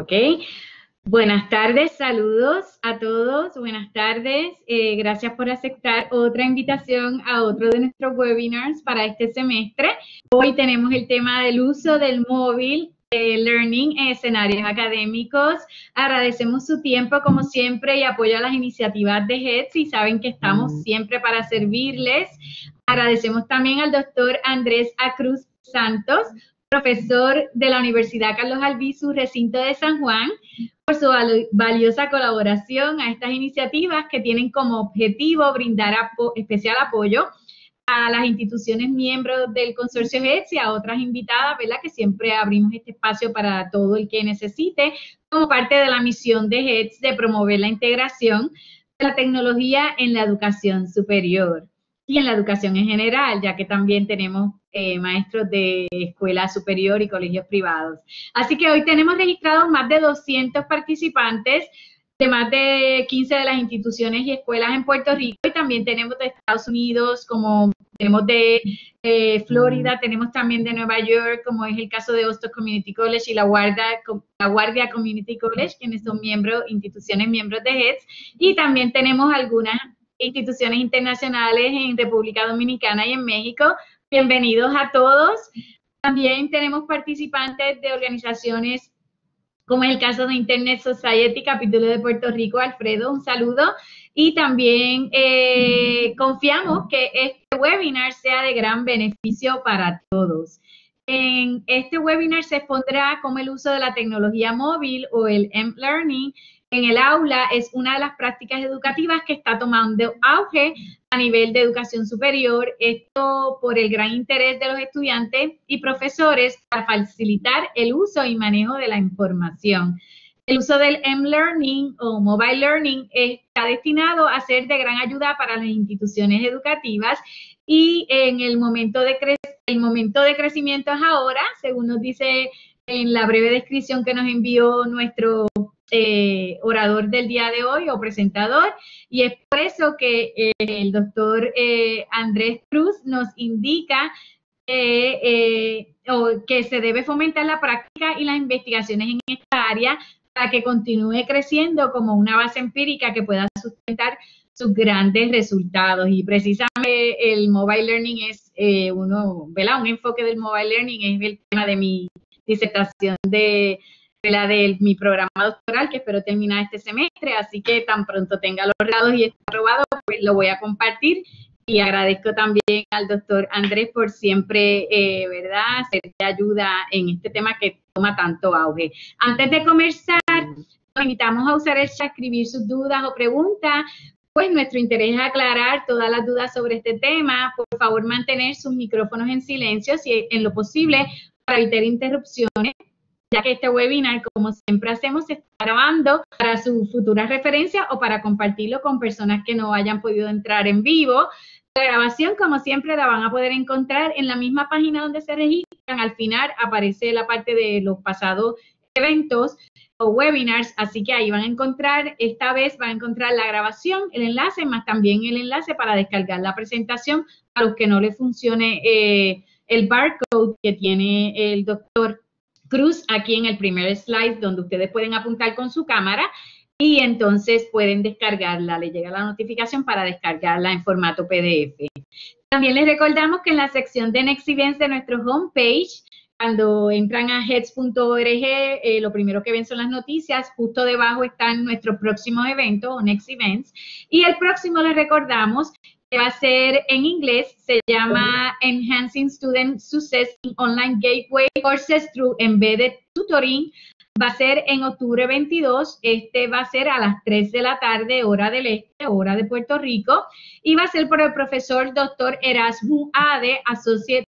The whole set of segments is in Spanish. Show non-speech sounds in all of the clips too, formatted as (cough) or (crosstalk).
¿ok? Buenas tardes, saludos a todos, buenas tardes. Eh, gracias por aceptar otra invitación a otro de nuestros webinars para este semestre. Hoy tenemos el tema del uso del móvil learning en escenarios académicos. Agradecemos su tiempo como siempre y apoyo a las iniciativas de HEDS y saben que estamos mm. siempre para servirles. Agradecemos también al doctor Andrés Acruz Santos profesor de la Universidad Carlos Albizu, recinto de San Juan, por su valiosa colaboración a estas iniciativas que tienen como objetivo brindar especial apoyo a las instituciones miembros del consorcio GETS y a otras invitadas, ¿verdad? Que siempre abrimos este espacio para todo el que necesite, como parte de la misión de GETS de promover la integración de la tecnología en la educación superior y en la educación en general, ya que también tenemos eh, maestros de escuela superior y colegios privados. Así que hoy tenemos registrados más de 200 participantes de más de 15 de las instituciones y escuelas en Puerto Rico y también tenemos de Estados Unidos, como tenemos de Florida, mm. tenemos también de Nueva York, como es el caso de Hostos Community College y la Guardia, la Guardia Community College, quienes son miembros, instituciones miembros de HEDS, y también tenemos algunas instituciones internacionales en República Dominicana y en México, Bienvenidos a todos. También tenemos participantes de organizaciones como el caso de Internet Society, capítulo de Puerto Rico. Alfredo, un saludo. Y también eh, confiamos que este webinar sea de gran beneficio para todos. En este webinar se expondrá cómo el uso de la tecnología móvil o el M-Learning en el aula es una de las prácticas educativas que está tomando auge a nivel de educación superior, esto por el gran interés de los estudiantes y profesores para facilitar el uso y manejo de la información. El uso del M-Learning o Mobile Learning está destinado a ser de gran ayuda para las instituciones educativas y en el momento de, cre el momento de crecimiento es ahora, según nos dice en la breve descripción que nos envió nuestro eh, orador del día de hoy o presentador. Y es por eso que eh, el doctor eh, Andrés Cruz nos indica que se debe fomentar la práctica y las investigaciones en esta área para que continúe creciendo como una base empírica que pueda sustentar sus grandes resultados. Y precisamente el mobile learning es uno, ¿verdad? Un enfoque del mobile learning es el tema de mi disertación de la de mi programa doctoral que espero terminar este semestre, así que tan pronto tenga los grados y esté aprobado, pues lo voy a compartir. Y agradezco también al doctor Andrés por siempre, eh, ¿verdad?, ser de ayuda en este tema que toma tanto auge. Antes de comenzar, invitamos a usar el chat, escribir sus dudas o preguntas. Pues nuestro interés es aclarar todas las dudas sobre este tema. Por favor, mantener sus micrófonos en silencio si en lo posible para evitar interrupciones ya que este webinar, como siempre hacemos, se está grabando para sus futuras referencias o para compartirlo con personas que no hayan podido entrar en vivo. La grabación, como siempre, la van a poder encontrar en la misma página donde se registran. Al final aparece la parte de los pasados eventos o webinars, así que ahí van a encontrar, esta vez van a encontrar la grabación, el enlace, más también el enlace para descargar la presentación a los que no les funcione eh, el barcode que tiene el doctor cruz aquí en el primer slide donde ustedes pueden apuntar con su cámara y entonces pueden descargarla. Le llega la notificación para descargarla en formato PDF. También les recordamos que en la sección de Next Events de nuestro homepage, cuando entran a heads.org, eh, lo primero que ven son las noticias. Justo debajo están nuestros próximos eventos o Next Events. Y el próximo, les recordamos, va a ser en inglés, se llama Enhancing Student Success in Online Gateway Courses Through Embedded Tutoring. Va a ser en octubre 22, este va a ser a las 3 de la tarde, hora del este, hora de Puerto Rico, y va a ser por el profesor Dr. Erasmus Ade, Associate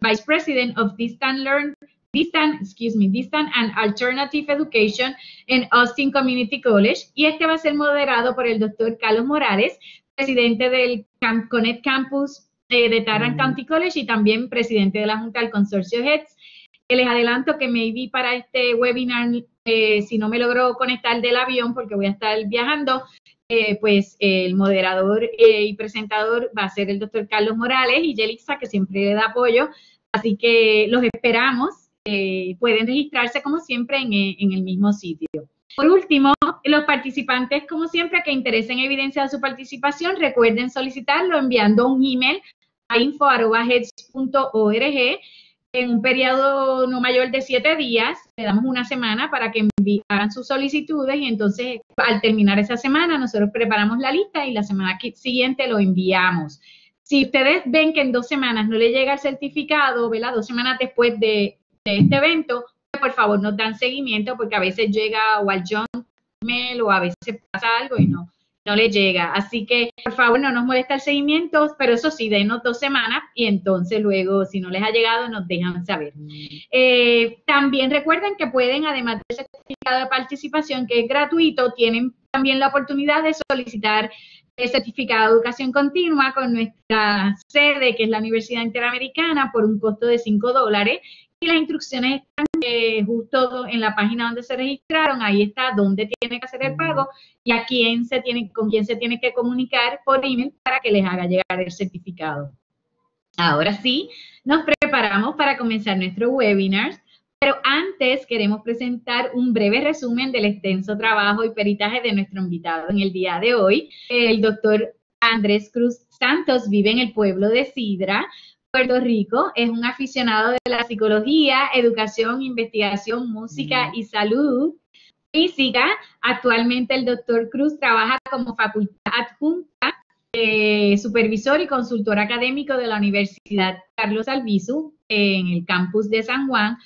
Vice President of Distant Learn excuse me, Distant and Alternative Education en Austin Community College. Y este va a ser moderado por el doctor Carlos Morales, presidente del Connect Campus eh, de Tarrant County College y también presidente de la Junta del Consorcio Heads. Eh, les adelanto que me vi para este webinar, eh, si no me logro conectar del avión porque voy a estar viajando, pues el moderador y presentador va a ser el doctor Carlos Morales y Yelixa, que siempre le da apoyo. Así que los esperamos. pueden registrarse como siempre en el mismo sitio. Por último, los participantes, como siempre, que interesen evidencia de su participación, recuerden solicitarlo enviando un email a info.org en un periodo no mayor de siete días, le damos una semana para que envíen sus solicitudes y entonces al terminar esa semana nosotros preparamos la lista y la semana siguiente lo enviamos. Si ustedes ven que en dos semanas no le llega el certificado, ¿verdad? Dos semanas después de, de este evento, pues, por favor nos dan seguimiento porque a veces llega o al John o a veces pasa algo y no, no le llega. Así que, por favor, no nos molesta el seguimiento, pero eso sí, denos dos semanas y entonces luego, si no les ha llegado, nos dejan saber. Eh, también recuerden que pueden, además del certificado de participación, que es gratuito, tienen también la oportunidad de solicitar el certificado de educación continua con nuestra sede, que es la Universidad Interamericana, por un costo de 5 dólares y las instrucciones están eh, justo en la página donde se registraron, ahí está dónde tiene que hacer el pago y a quién se tiene, con quién se tiene que comunicar por email para que les haga llegar el certificado. Ahora sí, nos preparamos para comenzar nuestro webinar, pero antes queremos presentar un breve resumen del extenso trabajo y peritaje de nuestro invitado en el día de hoy, el doctor Andrés Cruz Santos vive en el pueblo de Sidra, Puerto Rico, es un aficionado de la psicología, educación, investigación, música y salud física. Actualmente el doctor Cruz trabaja como facultad adjunta, supervisor y consultor académico de la Universidad Carlos Albizu en el campus de San Juan,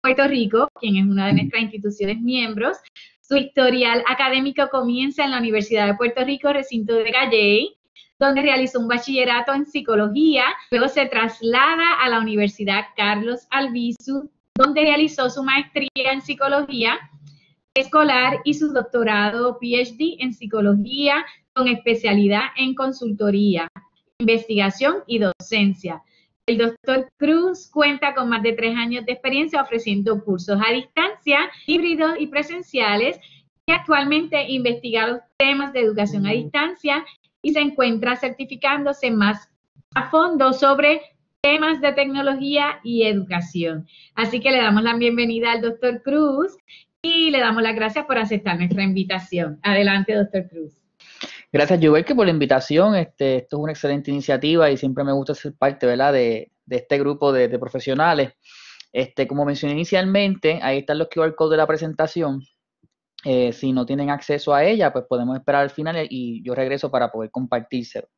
Puerto Rico, quien es una de nuestras instituciones miembros. Su historial académico comienza en la Universidad de Puerto Rico, recinto de Gallegos, donde realizó un bachillerato en psicología, luego se traslada a la Universidad Carlos Albizu, donde realizó su maestría en psicología escolar y su doctorado PhD en psicología con especialidad en consultoría, investigación y docencia. El doctor Cruz cuenta con más de tres años de experiencia ofreciendo cursos a distancia, híbridos y presenciales, y actualmente investiga los temas de educación a distancia y se encuentra certificándose más a fondo sobre temas de tecnología y educación. Así que le damos la bienvenida al doctor Cruz y le damos las gracias por aceptar nuestra invitación. Adelante, doctor Cruz. Gracias, que por la invitación. Este, esto es una excelente iniciativa y siempre me gusta ser parte ¿verdad? De, de este grupo de, profesionales. Este, como mencioné inicialmente, ahí están los QR codes de la presentación. Eh, si no tienen acceso a ella, pues podemos esperar al final y yo regreso para poder compartírselo.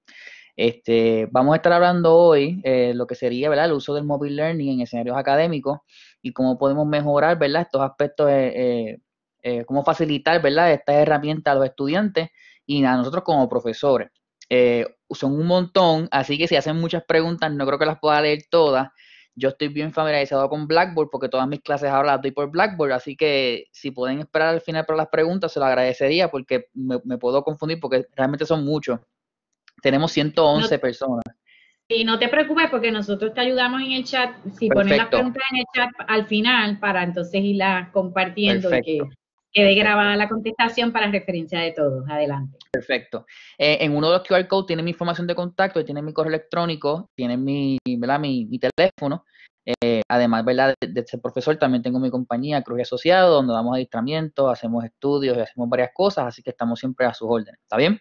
Este, vamos a estar hablando hoy eh, lo que sería el uso del mobile learning en escenarios académicos y cómo podemos mejorar estos aspectos, eh, eh, cómo facilitar ¿verdad? estas herramientas a los estudiantes y a nosotros como profesores. son un montón, así que si hacen muchas preguntas, no creo que las pueda leer todas, yo estoy bien familiarizado con Blackboard porque todas mis clases ahora las doy por Blackboard, así que si pueden esperar al final para las preguntas, se lo agradecería porque me, puedo confundir porque realmente son muchos. Tenemos 111 personas. Y no te preocupes porque nosotros te ayudamos en el chat. Si ponen pones las preguntas en el chat al final para entonces irlas compartiendo. Que Quede grabada la contestación para referencia de todos. Adelante. Perfecto. Eh, en uno de los QR codes tiene mi información de contacto, tiene mi correo electrónico, tiene mi, mi, teléfono. Eh, además, ¿verdad? De, ser profesor, también tengo mi compañía Cruz y Asociado, donde damos adiestramiento, hacemos estudios y hacemos varias cosas, así que estamos siempre a sus órdenes. ¿Está bien?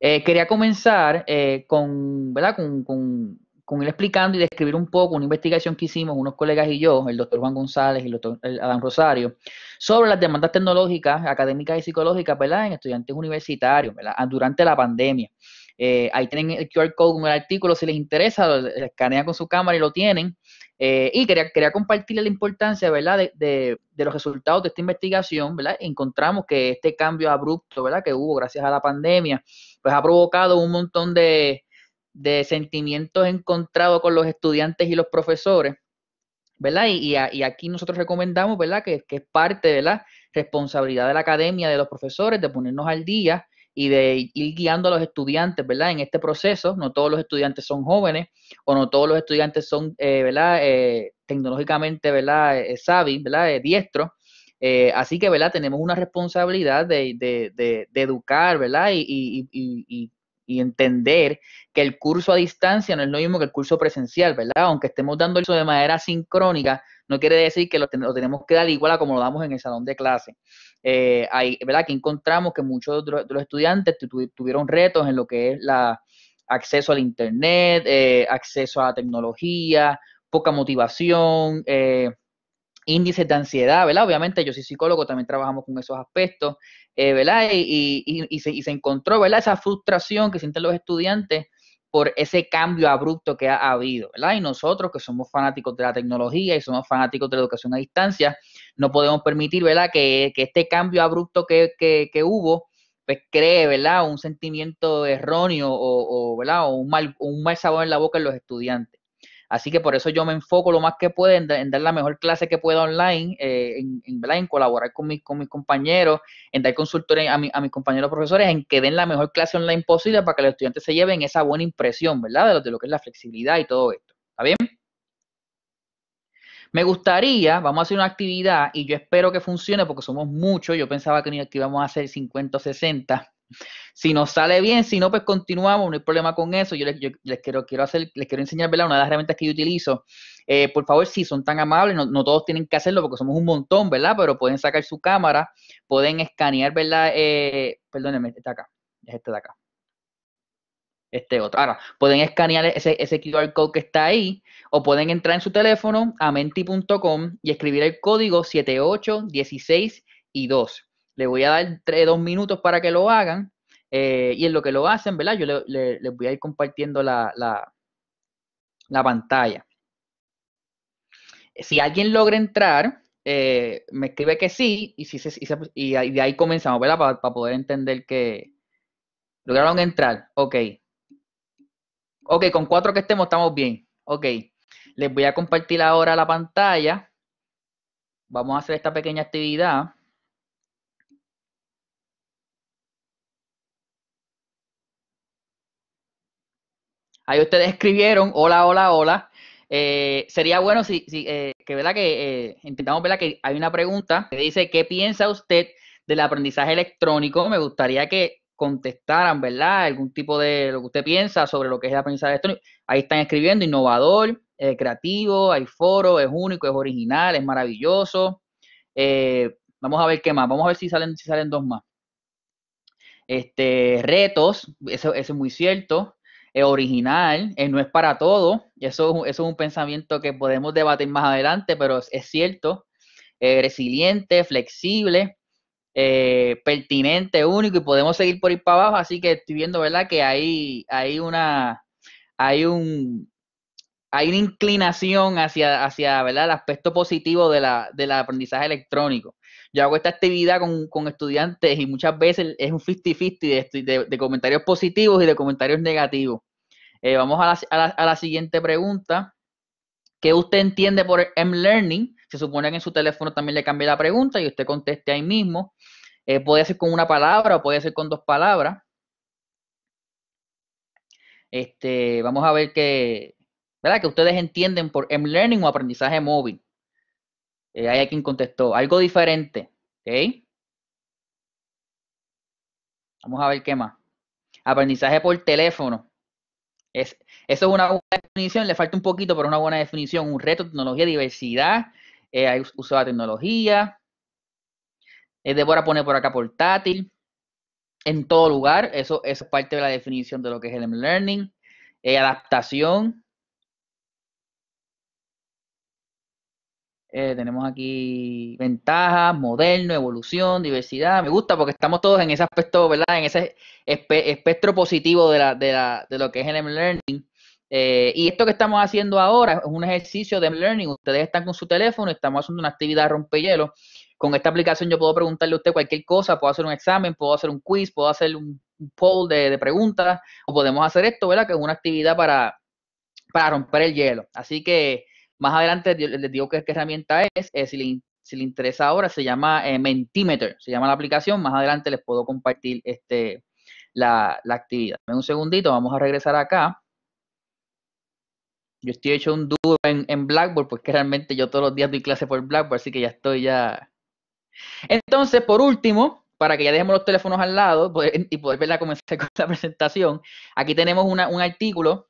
Eh, quería comenzar con, ¿verdad? Con, con, con él explicando y describir un poco una investigación que hicimos unos colegas y yo, el doctor Juan González y el doctor Adán Rosario, sobre las demandas tecnológicas, académicas y psicológicas, ¿verdad? En estudiantes universitarios, ¿verdad? Ah, durante la pandemia. Eh, ahí tienen el QR code con el artículo, si les interesa, lo escanean con su cámara y lo tienen. Eh, y quería, quería la importancia, ¿verdad?, de, de, los resultados de esta investigación, ¿verdad? Encontramos que este cambio abrupto, ¿verdad?, que hubo gracias a la pandemia, pues ha provocado un montón de, de sentimientos encontrados con los estudiantes y los profesores, ¿verdad? Y, aquí nosotros recomendamos, ¿verdad? Que, es parte de la responsabilidad de la academia, de los profesores, de ponernos al día y de ir guiando a los estudiantes, ¿verdad? En este proceso, no todos los estudiantes son jóvenes o no todos los estudiantes son, eh, ¿verdad? Eh, tecnológicamente, ¿verdad? Eh, sabios, ¿verdad? diestros. así que, ¿verdad? Tenemos una responsabilidad de, educar, ¿verdad? Y, y, y, y entender que el curso a distancia no es lo mismo que el curso presencial, ¿verdad? Aunque estemos dando eso de manera sincrónica, no quiere decir que lo, tenemos que dar igual a como lo damos en el salón de clase. hay, eh, ¿verdad? Que encontramos que muchos de los estudiantes tuvieron retos en lo que es la acceso al internet, eh, acceso a la tecnología, poca motivación, eh, índices de ansiedad, ¿verdad? Obviamente yo soy psicólogo, también trabajamos con esos aspectos, eh, ¿verdad? Y, se, encontró, ¿verdad? Esa frustración que sienten los estudiantes por ese cambio abrupto que ha habido, ¿verdad? Y nosotros que somos fanáticos de la tecnología y somos fanáticos de la educación a distancia, no podemos permitir, ¿verdad? Que, este cambio abrupto que, hubo, pues cree, ¿verdad? Un sentimiento erróneo o, ¿verdad? un, mal, un mal sabor en la boca en los estudiantes. Así que por eso yo me enfoco lo más que puedo en, dar la mejor clase que pueda online, eh, en, colaborar con, mis, compañeros, en dar consultoría a, mis compañeros profesores, en que den la mejor clase online posible para que los estudiantes se lleven esa buena impresión, ¿verdad? De lo, que es la flexibilidad y todo esto. ¿Está bien? Me gustaría, vamos a hacer una actividad y yo espero que funcione porque somos muchos. Yo pensaba que, que íbamos a hacer 50 o 60 si nos sale bien, si no, pues continuamos, no hay problema con eso. Yo les, quiero, hacer, les quiero enseñar una de las herramientas que yo utilizo. Eh, por favor, si son tan amables, no, todos tienen que hacerlo porque somos un montón, ¿verdad? Pero pueden sacar su cámara, pueden escanear, ¿verdad? Eh, perdónenme, está acá, es este de acá este otro. Ahora, pueden escanear ese, ese, QR code que está ahí o pueden entrar en su teléfono a menti.com y escribir el código 7816 y 2 le voy a dar dos minutos para que lo hagan. Eh, y en lo que lo hacen, ¿verdad? Yo les voy a ir compartiendo la, pantalla. Si alguien logra entrar, eh, me escribe que sí, y, si y, de ahí comenzamos, ¿verdad? Para poder entender que lograron entrar. Ok. Ok, con cuatro que estemos estamos bien. Ok. Les voy a compartir ahora la pantalla. Vamos a hacer esta pequeña actividad. Ahí ustedes escribieron, hola, hola, hola. Eh, sería bueno si, si eh, que, ¿verdad? que intentamos eh, ver que hay una pregunta que dice, ¿qué piensa usted del aprendizaje electrónico? Me gustaría que contestaran, ¿verdad? Algún tipo de lo que usted piensa sobre lo que es el aprendizaje electrónico. Ahí están escribiendo, innovador, creativo, hay foro, es único, es original, es maravilloso. vamos a ver qué más, vamos a ver si salen, si salen dos más. Este, retos, eso, eso es muy cierto original, eh, no es para todo. Eso, eso, es un pensamiento que podemos debatir más adelante, pero es, cierto. resiliente, flexible, eh, pertinente, único, y podemos seguir por ir para abajo. Así que estoy viendo, ¿verdad? Que hay, una. Hay un. Hay una inclinación hacia, hacia ¿verdad? el aspecto positivo de la, del aprendizaje electrónico. Yo hago esta actividad con, estudiantes y muchas veces es un 50-50 de comentarios positivos y de comentarios negativos. Eh, vamos a la, siguiente pregunta. ¿Qué usted entiende por M-Learning? Se supone que en su teléfono también le cambie la pregunta y usted conteste ahí mismo. Eh, puede ser con una palabra o puede ser con dos palabras. Este, vamos a ver qué, ¿verdad? Que ustedes entienden por M-Learning o aprendizaje móvil. Eh, hay quien contestó. Algo diferente. ¿Ok? Vamos a ver qué más. Aprendizaje por teléfono eso es una buena definición, le falta un poquito, pero una buena definición, un reto, tecnología, diversidad, eh, uso de la tecnología. Eh, a poner por acá portátil, en todo lugar, eso, es parte de la definición de lo que es el learning, eh, adaptación, Eh, tenemos aquí ventajas, moderno, evolución, diversidad. Me gusta porque estamos todos en ese aspecto, ¿verdad? En ese espectro positivo de, lo que es el M-Learning. Eh, y esto que estamos haciendo ahora es un ejercicio de M-Learning. Ustedes están con su teléfono, estamos haciendo una actividad rompehielo. Con esta aplicación yo puedo preguntarle a usted cualquier cosa, puedo hacer un examen, puedo hacer un quiz, puedo hacer un, poll de, preguntas, o podemos hacer esto, ¿verdad? Que es una actividad para romper el hielo. Así que más adelante les digo qué, herramienta es, eh, si, le, interesa ahora, se llama eh, Mentimeter, se llama la aplicación, más adelante les puedo compartir este, la, actividad. En un segundito, vamos a regresar acá. Yo estoy hecho un dúo en, en Blackboard, porque realmente yo todos los días doy clase por Blackboard, así que ya estoy ya... Entonces, por último, para que ya dejemos los teléfonos al lado pues, y poder verla (laughs) comenzar con la presentación, aquí tenemos un artículo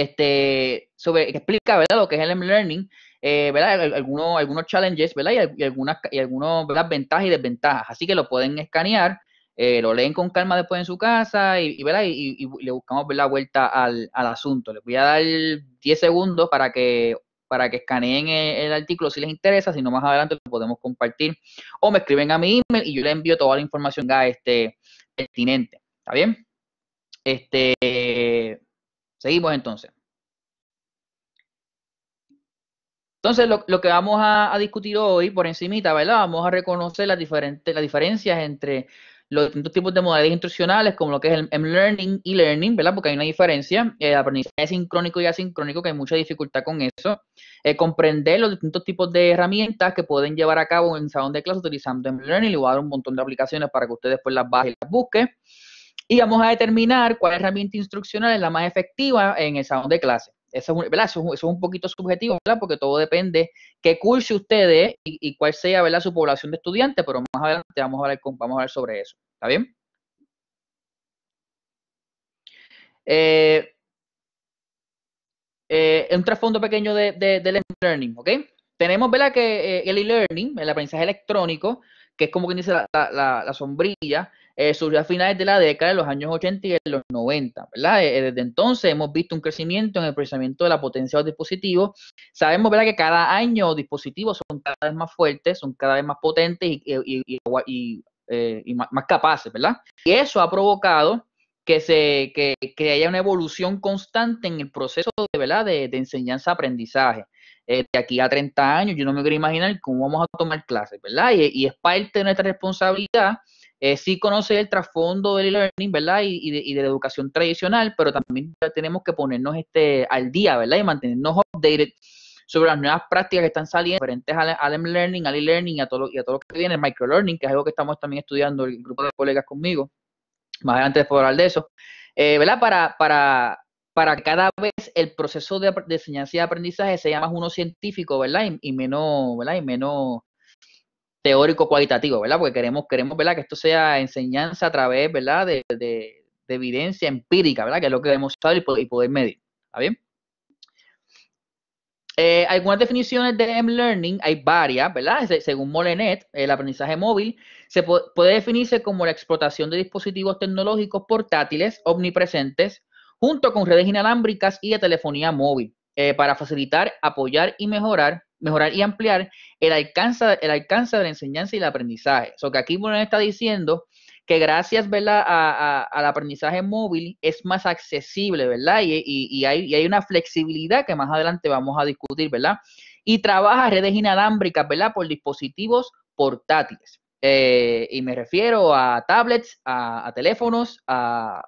este, sobre, que explica, ¿verdad? Lo que es el learning, eh, ¿verdad? Algunos, algunos challenges, ¿verdad? Y, algunas y algunos, ¿verdad? ventajas y desventajas. Así que lo pueden escanear, eh, lo leen con calma después en su casa y, ¿verdad? Y, le buscamos ver la vuelta al, asunto. Les voy a dar 10 segundos para que para que escaneen el, artículo si les interesa, si no más adelante lo podemos compartir o me escriben a mi email y yo les envío toda la información a este pertinente. ¿Está bien? Este Seguimos entonces. Entonces, lo, que vamos a, discutir hoy por encimita, ¿verdad? Vamos a reconocer las, diferentes, las diferencias entre los distintos tipos de modalidades instruccionales, como lo que es el M-Learning y Learning, ¿verdad? Porque hay una diferencia, el eh, aprendizaje sincrónico y asincrónico, que hay mucha dificultad con eso, eh, comprender los distintos tipos de herramientas que pueden llevar a cabo en salón de clases utilizando M-Learning, y voy a dar un montón de aplicaciones para que ustedes después las bajen y las busquen, y vamos a determinar cuál herramienta instruccional es la más efectiva en el salón de clase. Eso es, es, un poquito subjetivo, ¿verdad? Porque todo depende qué curso ustedes y, cuál sea, ¿verdad? Su población de estudiantes, pero más adelante vamos a hablar, vamos a hablar sobre eso. ¿Está bien? Eh, eh, un trasfondo pequeño del de, learning, ¿ok? Tenemos, ¿verdad? Que eh, el e-learning, el aprendizaje electrónico, que es como quien dice la, la sombrilla, eh, surgió a finales de la década de los años 80 y de los 90, ¿verdad? Eh, eh, desde entonces hemos visto un crecimiento en el procesamiento de la potencia de los dispositivos. Sabemos, ¿verdad?, que cada año los dispositivos son cada vez más fuertes, son cada vez más potentes y, eh, más, capaces, ¿verdad? Y eso ha provocado que, se, que, que haya una evolución constante en el proceso de, ¿verdad? de, enseñanza-aprendizaje. de aquí a 30 años, yo no me quiero imaginar cómo vamos a tomar clases, ¿verdad? Y, y es parte de nuestra responsabilidad eh, sí conoce el trasfondo del e-learning, ¿verdad? Y, de, la educación tradicional, pero también tenemos que ponernos este, al día, ¿verdad? Y mantenernos updated sobre las nuevas prácticas que están saliendo, diferentes al, e learning, al e-learning y a todo lo, todo lo que viene, el microlearning, que es algo que estamos también estudiando el grupo de colegas conmigo. Más adelante después hablar de eso. Eh, ¿Verdad? Para, cada vez el proceso de, enseñanza y aprendizaje sea más uno científico, ¿verdad? Y, menos, ¿verdad? Y menos teórico cualitativo, ¿verdad? Porque queremos, queremos ¿verdad? que esto sea enseñanza a través, ¿verdad? De, evidencia empírica, ¿verdad? Que es lo que debemos saber y poder, medir. ¿Está bien? Eh, algunas definiciones de M-Learning, hay varias, ¿verdad? Según Molenet, el aprendizaje móvil se puede, definirse como la explotación de dispositivos tecnológicos portátiles omnipresentes junto con redes inalámbricas y de telefonía móvil eh, para facilitar, apoyar y mejorar mejorar y ampliar el alcance, el alcance de la enseñanza y el aprendizaje. so que aquí uno está diciendo que gracias al aprendizaje móvil es más accesible, ¿verdad? Y, y, hay, una flexibilidad que más adelante vamos a discutir, ¿verdad? Y trabaja redes inalámbricas, ¿verdad? Por dispositivos portátiles. Eh, y me refiero a tablets, a, teléfonos, a,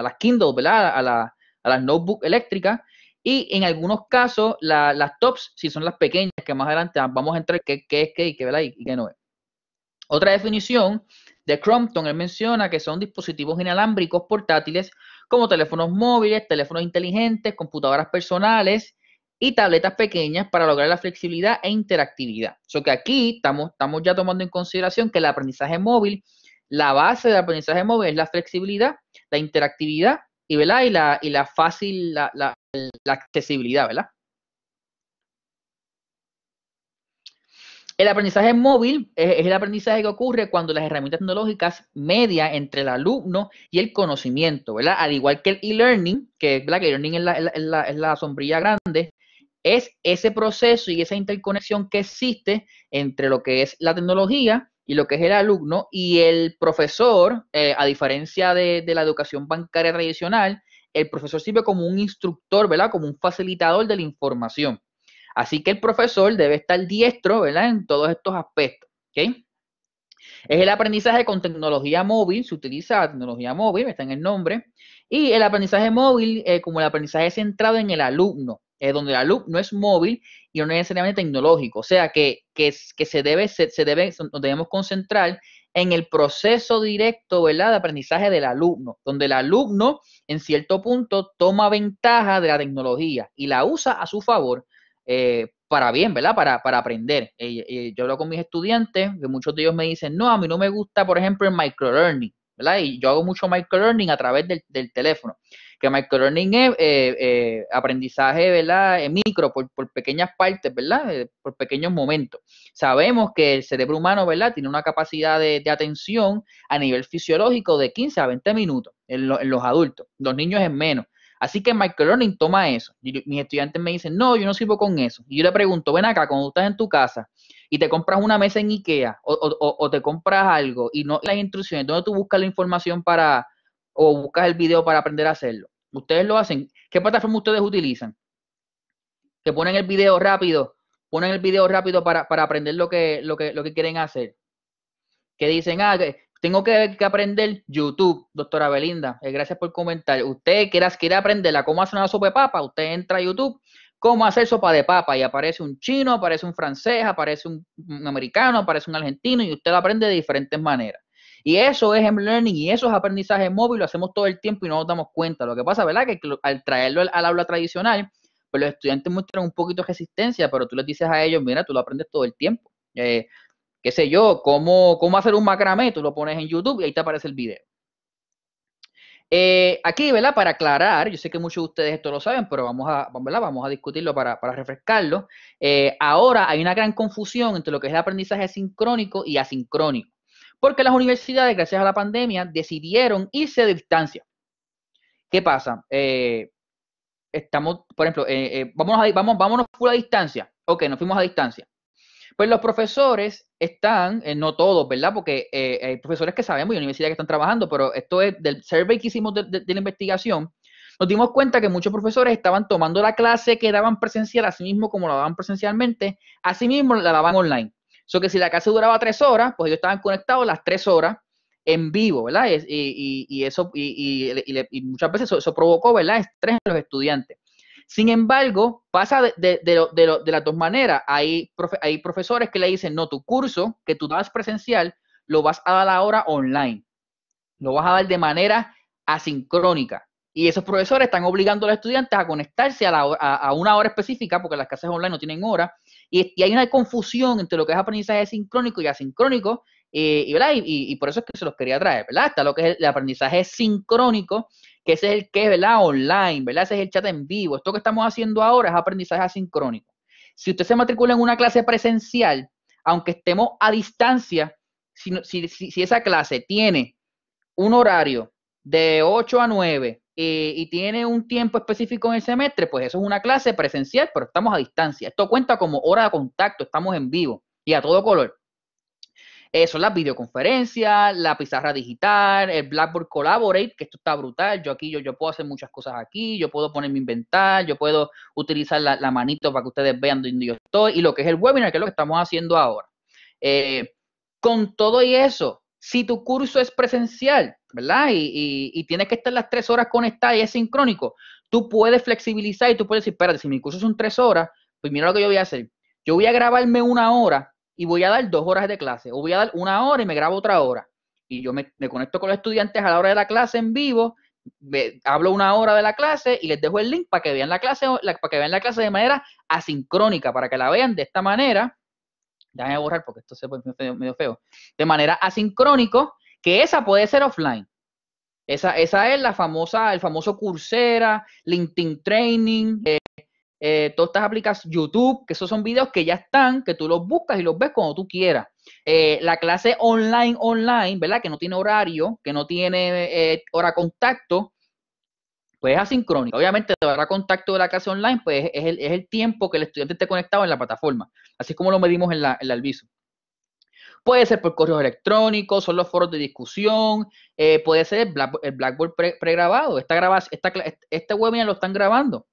las Kindle, ¿verdad? A, la, las notebooks eléctricas y en algunos casos, las tops, si son las pequeñas, que más adelante vamos a entrar qué, es qué y qué, no es. Otra definición de Crompton, él menciona que son dispositivos inalámbricos portátiles como teléfonos móviles, teléfonos inteligentes, computadoras personales y tabletas pequeñas para lograr la flexibilidad e interactividad. sea que aquí estamos, estamos ya tomando en consideración que el aprendizaje móvil, la base del aprendizaje móvil es la flexibilidad, la interactividad y, ¿verdad? y, la, y fácil, la, la accesibilidad, ¿verdad? El aprendizaje móvil es, el aprendizaje que ocurre cuando las herramientas tecnológicas median entre el alumno y el conocimiento, ¿verdad? Al igual que el e-learning, que es la, sombrilla grande, es ese proceso y esa interconexión que existe entre lo que es la tecnología y lo que es el alumno y el profesor, eh, a diferencia de, de, la educación bancaria tradicional, el profesor sirve como un instructor, ¿verdad? Como un facilitador de la información. Así que el profesor debe estar diestro, ¿verdad? En todos estos aspectos, ¿ok? Es el aprendizaje con tecnología móvil, se utiliza tecnología móvil, está en el nombre, y el aprendizaje móvil eh, como el aprendizaje centrado en el alumno, es donde el alumno es móvil y no necesariamente tecnológico, o sea que, que, se, debe, se debe, nos debemos concentrar en el proceso directo, ¿verdad?, de aprendizaje del alumno, donde el alumno en cierto punto toma ventaja de la tecnología y la usa a su favor eh, para bien, ¿verdad?, para, aprender. Eh, eh, yo hablo con mis estudiantes, que muchos de ellos me dicen, no, a mí no me gusta, por ejemplo, el microlearning. ¿verdad? Y yo hago mucho microlearning a través del, teléfono, que microlearning es eh, eh, aprendizaje, ¿verdad? En micro, por, pequeñas partes, ¿verdad? Eh, por pequeños momentos. Sabemos que el cerebro humano, ¿verdad? Tiene una capacidad de, atención a nivel fisiológico de 15 a 20 minutos en, los adultos, los niños es menos. Así que microlearning toma eso. mis estudiantes me dicen, no, yo no sirvo con eso. Y yo le pregunto, ven acá, cuando estás en tu casa, y te compras una mesa en Ikea o, te compras algo y no las instrucciones, ¿dónde tú buscas la información para o buscas el video para aprender a hacerlo? Ustedes lo hacen. ¿Qué plataforma ustedes utilizan? Que ponen el video rápido, ponen el video rápido para, para aprender lo que, lo, que, lo que quieren hacer. Que dicen, ah, que, tengo que, aprender YouTube, doctora Belinda. Eh, gracias por comentar. Usted que quiere aprender la cómo hacer una sopa de papa, usted entra a YouTube cómo hacer sopa de papa y aparece un chino, aparece un francés, aparece un, americano, aparece un argentino y usted lo aprende de diferentes maneras. Y eso es m learning y eso es aprendizaje móvil, lo hacemos todo el tiempo y no nos damos cuenta. Lo que pasa, ¿verdad? Que al traerlo al, aula tradicional, pues los estudiantes muestran un poquito de resistencia, pero tú les dices a ellos, mira, tú lo aprendes todo el tiempo. Eh, qué sé yo, cómo, cómo hacer un macramé, tú lo pones en YouTube y ahí te aparece el video. Eh, aquí, ¿verdad? Para aclarar, yo sé que muchos de ustedes esto lo saben, pero vamos a, Vamos a discutirlo para, refrescarlo. Eh, ahora hay una gran confusión entre lo que es el aprendizaje sincrónico y asincrónico, porque las universidades, gracias a la pandemia, decidieron irse de distancia. ¿Qué pasa? Eh, estamos, por ejemplo, vamos a, vamos, vámonos a distancia. Ok, nos fuimos a distancia. Pues los profesores están, eh, no todos, ¿verdad? Porque eh, hay profesores que sabemos y universidades que están trabajando, pero esto es del survey que hicimos de, la investigación. Nos dimos cuenta que muchos profesores estaban tomando la clase que daban presencial, así mismo como la daban presencialmente, así mismo la daban online. Eso que si la clase duraba tres horas, pues ellos estaban conectados las tres horas en vivo, ¿verdad? Y, y, eso, y, muchas veces eso, eso provocó, ¿verdad? Estrés en los estudiantes. Sin embargo, pasa de, de, las dos maneras. Hay, hay profesores que le dicen, no, tu curso que tú das presencial, lo vas a dar ahora online. Lo vas a dar de manera asincrónica. Y esos profesores están obligando a los estudiantes a conectarse a, una hora específica, porque las clases online no tienen hora. Y, hay una confusión entre lo que es aprendizaje sincrónico y asincrónico. Eh, y, y, por eso es que se los quería traer, ¿verdad? Está lo que es el aprendizaje sincrónico, que ese es el que es, ¿verdad? Online, ¿verdad? Ese es el chat en vivo. Esto que estamos haciendo ahora es aprendizaje asincrónico. Si usted se matricula en una clase presencial, aunque estemos a distancia, si, si, esa clase tiene un horario de 8 a 9 eh, y tiene un tiempo específico en el semestre, pues eso es una clase presencial, pero estamos a distancia. Esto cuenta como hora de contacto, estamos en vivo y a todo color eso son las videoconferencias, la pizarra digital, el Blackboard Collaborate, que esto está brutal. Yo aquí, yo, puedo hacer muchas cosas aquí, yo puedo poner mi inventar, yo puedo utilizar la, manito para que ustedes vean dónde yo estoy y lo que es el webinar, que es lo que estamos haciendo ahora. Eh, con todo y eso, si tu curso es presencial, ¿verdad? Y, y, tienes que estar las tres horas conectadas y es sincrónico, tú puedes flexibilizar y tú puedes decir, espérate, si mi curso son tres horas, pues mira lo que yo voy a hacer. Yo voy a grabarme una hora y voy a dar dos horas de clase, o voy a dar una hora y me grabo otra hora. Y yo me, conecto con los estudiantes a la hora de la clase en vivo, hablo una hora de la clase y les dejo el link para que vean la clase, para que vean la clase de manera asincrónica, para que la vean de esta manera. déjenme borrar porque esto se ve medio feo. De manera asincrónica, que esa puede ser offline. Esa, esa es la famosa, el famoso Coursera, LinkedIn Training, eh, eh, todas estas aplicaciones, YouTube, que esos son videos que ya están, que tú los buscas y los ves cuando tú quieras. Eh, la clase online, online, ¿verdad? Que no tiene horario, que no tiene eh, hora contacto, pues es asincrónica. Obviamente, la hora contacto de la clase online, pues es el, tiempo que el estudiante esté conectado en la plataforma, así como lo medimos en la, en alviso. Puede ser por correos electrónicos, son los foros de discusión, puede ser el, Blackboard pregrabado. esta, esta, este webinar lo están grabando.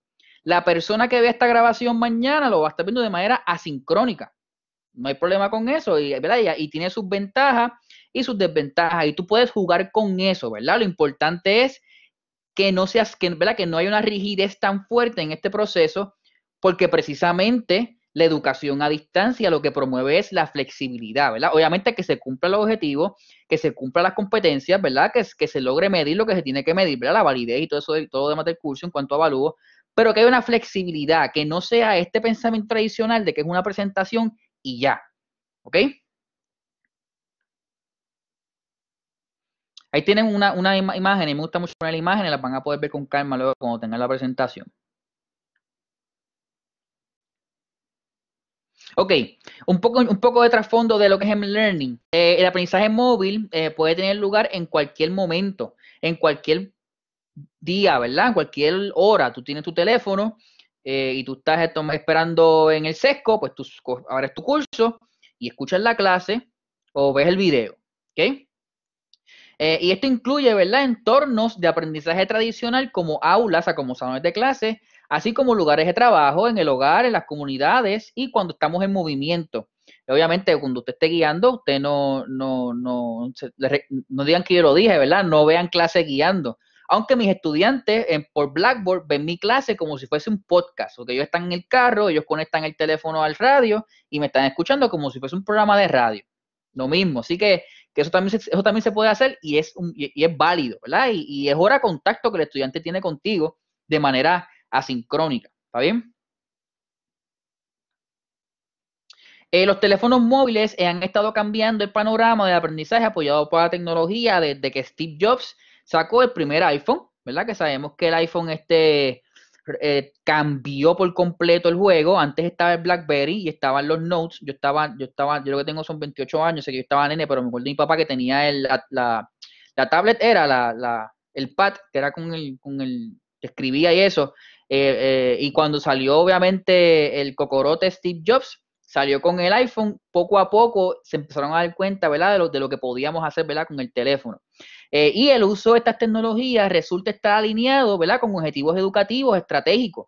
La persona que ve esta grabación mañana lo va a estar viendo de manera asincrónica. No hay problema con eso, y, ¿verdad? Y, tiene sus ventajas y sus desventajas, y tú puedes jugar con eso, ¿verdad? Lo importante es que no seas, que, ¿verdad? Que no hay una rigidez tan fuerte en este proceso, porque precisamente la educación a distancia lo que promueve es la flexibilidad, ¿verdad? Obviamente que se cumplan los objetivos, que se cumplan las competencias, ¿verdad? Que, que se logre medir lo que se tiene que medir, ¿verdad? La validez y todo eso, de todo lo demás del curso en cuanto a avalúo, pero que haya una flexibilidad, que no sea este pensamiento tradicional de que es una presentación y ya. ¿Ok? Ahí tienen una, una imagen, me gusta mucho poner imagen, las van a poder ver con calma luego cuando tengan la presentación. Ok, un poco, un poco de trasfondo de lo que es el learning eh, el aprendizaje móvil eh, puede tener lugar en cualquier momento, en cualquier día, ¿verdad? En cualquier hora, tú tienes tu teléfono eh, y tú estás esperando en el sesco, pues tú abres tu curso y escuchas la clase o ves el video, ¿ok? Eh, y esto incluye, ¿verdad?, entornos de aprendizaje tradicional como aulas, o como salones de clase, así como lugares de trabajo, en el hogar, en las comunidades y cuando estamos en movimiento. Obviamente, cuando usted esté guiando, usted no, no, no, no digan que yo lo dije, ¿verdad? No vean clase guiando aunque mis estudiantes eh, por Blackboard ven mi clase como si fuese un podcast, que ellos están en el carro, ellos conectan el teléfono al radio y me están escuchando como si fuese un programa de radio. Lo mismo, así que, eso, también se, eso también se puede hacer y es, válido, ¿verdad? Y, es hora de contacto que el estudiante tiene contigo de manera asincrónica, ¿está bien? Eh, los teléfonos móviles eh, han estado cambiando el panorama del aprendizaje apoyado por la tecnología desde que Steve Jobs sacó el primer iPhone, ¿verdad? Que sabemos que el iPhone este eh, cambió por completo el juego. Antes estaba el BlackBerry y estaban los Notes. Yo estaba, yo estaba, yo lo que tengo son 28 años, sé que yo estaba nene, pero me acuerdo de mi papá que tenía el, la, la, tablet, era la, el pad, que era con el, con el escribía y eso. Eh, eh, y cuando salió, obviamente, el cocorote Steve Jobs, salió con el iPhone, poco a poco se empezaron a dar cuenta, ¿verdad? De lo, de lo que podíamos hacer, ¿verdad? Con el teléfono. Eh, y el uso de estas tecnologías resulta estar alineado ¿verdad? con objetivos educativos estratégicos,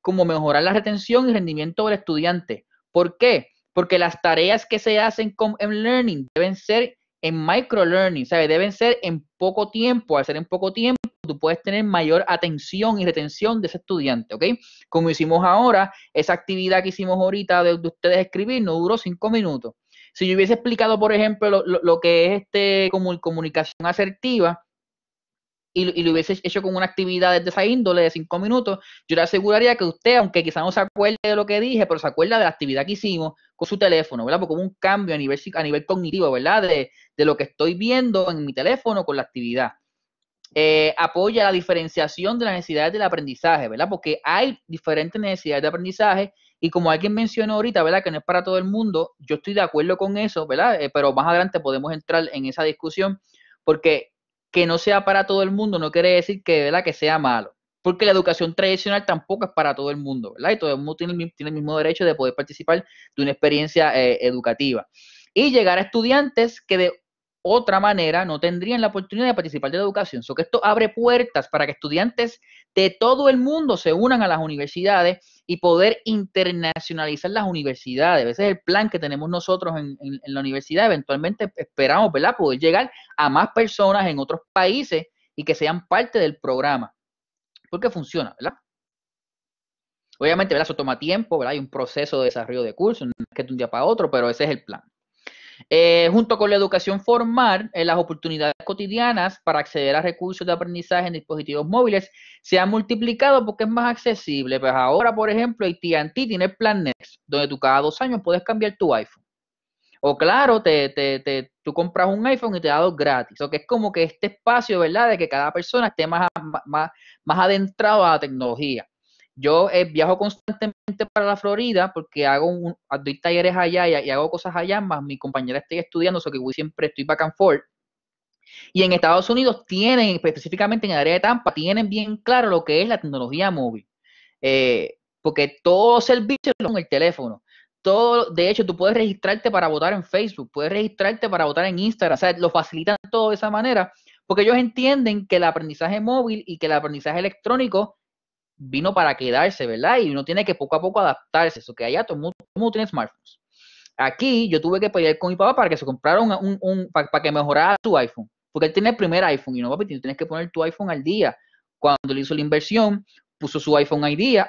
como mejorar la retención y rendimiento del estudiante. ¿Por qué? Porque las tareas que se hacen con, el learning deben ser en microlearning, ¿sabes? Deben ser en poco tiempo. Al ser en poco tiempo, tú puedes tener mayor atención y retención de ese estudiante, ¿ok? Como hicimos ahora, esa actividad que hicimos ahorita de ustedes escribir no duró cinco minutos. Si yo hubiese explicado, por ejemplo, lo, que es este como comunicación asertiva, y, lo hubiese hecho con una actividad de esa índole de cinco minutos, yo le aseguraría que usted, aunque quizás no se acuerde de lo que dije, pero se acuerda de la actividad que hicimos con su teléfono, ¿verdad? Porque hubo un cambio a nivel, a nivel cognitivo, ¿verdad? De, de lo que estoy viendo en mi teléfono con la actividad. Eh, apoya la diferenciación de las necesidades del aprendizaje, ¿verdad? Porque hay diferentes necesidades de aprendizaje y como alguien mencionó ahorita, ¿verdad? Que no es para todo el mundo, yo estoy de acuerdo con eso, ¿verdad? Eh, pero más adelante podemos entrar en esa discusión, porque que no sea para todo el mundo no quiere decir que, ¿verdad? Que sea malo. Porque la educación tradicional tampoco es para todo el mundo, ¿verdad? Y todo el mundo tiene el, mismo derecho de poder participar de una experiencia eh, educativa. Y llegar a estudiantes que de otra manera no tendrían la oportunidad de participar de la educación. So que esto abre puertas para que estudiantes de todo el mundo se unan a las universidades y poder internacionalizar las universidades. Ese es el plan que tenemos nosotros en, la universidad. Eventualmente esperamos ¿verdad? poder llegar a más personas en otros países y que sean parte del programa. Porque funciona, ¿verdad? Obviamente, ¿verdad? Eso toma tiempo, ¿verdad? Hay un proceso de desarrollo de cursos, no es que de un día para otro, pero ese es el plan. Eh, junto con la educación formal, eh, las oportunidades cotidianas para acceder a recursos de aprendizaje en dispositivos móviles se han multiplicado porque es más accesible. Pues ahora, por ejemplo, AT&T tiene el Plan Next, donde tú cada dos años puedes cambiar tu iPhone. O claro, te, te, te, tú compras un iPhone y te da dos gratis. O que es como que este espacio, ¿verdad? De que cada persona esté más, más, más adentrado a la tecnología. Yo eh, viajo constantemente para la Florida porque hago un, doy talleres allá y, hago cosas allá, más mi compañera está estudiando, sea que siempre, estoy back and forth. Y en Estados Unidos tienen, específicamente en el área de Tampa, tienen bien claro lo que es la tecnología móvil. Eh, porque todos los servicios son el teléfono. Todo, de hecho, tú puedes registrarte para votar en Facebook, puedes registrarte para votar en Instagram. O sea, lo facilitan todo de esa manera. Porque ellos entienden que el aprendizaje móvil y que el aprendizaje electrónico vino para quedarse, ¿verdad? Y uno tiene que poco a poco adaptarse. Eso que allá todo el mundo, tiene smartphones. Aquí yo tuve que pelear con mi papá para que se comprara un, un, para, que mejorara su iPhone. Porque él tiene el primer iPhone y no, papi, tú tienes que poner tu iPhone al día. Cuando le hizo la inversión, puso su iPhone al día,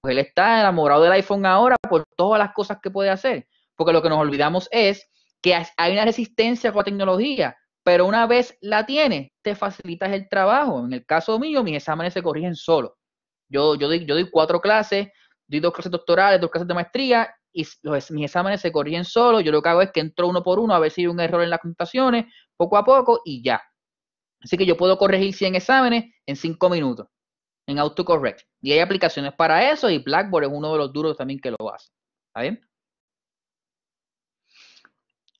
pues él está enamorado del iPhone ahora por todas las cosas que puede hacer. Porque lo que nos olvidamos es que hay una resistencia con la tecnología, pero una vez la tienes, te facilitas el trabajo. En el caso mío, mis exámenes se corrigen solo. Yo, yo, doy, yo doy cuatro clases, doy dos clases doctorales, dos clases de maestría y los, mis exámenes se corrían solo. Yo lo que hago es que entro uno por uno a ver si hay un error en las computaciones, poco a poco y ya. Así que yo puedo corregir 100 exámenes en 5 minutos en autocorrect. Y hay aplicaciones para eso y Blackboard es uno de los duros también que lo hace. ¿Está bien?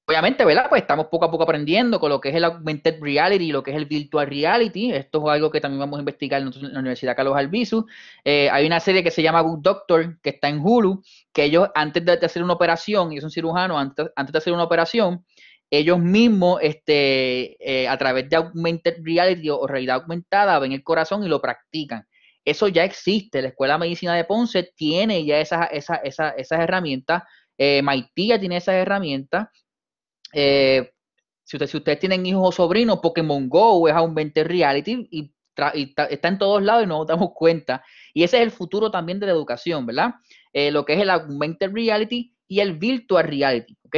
obviamente, ¿verdad? Pues estamos poco a poco aprendiendo con lo que es el augmented reality, y lo que es el virtual reality. Esto es algo que también vamos a investigar en la Universidad Carlos Albizu. Eh, hay una serie que se llama Good Doctor, que está en Hulu, que ellos antes de hacer una operación, y es un cirujano, antes, de hacer una operación, ellos mismos, este, eh, a través de augmented reality o realidad aumentada, ven el corazón y lo practican. Eso ya existe. La Escuela de Medicina de Ponce tiene ya esas, esas, herramientas. Eh, Maitía tiene esas herramientas eh, si, ustedes tienen hijos o sobrinos, Pokémon Go es augmented reality y, está en todos lados y no nos damos cuenta. Y ese es el futuro también de la educación, ¿verdad? Eh, lo que es el augmented reality y el virtual reality, ¿ok?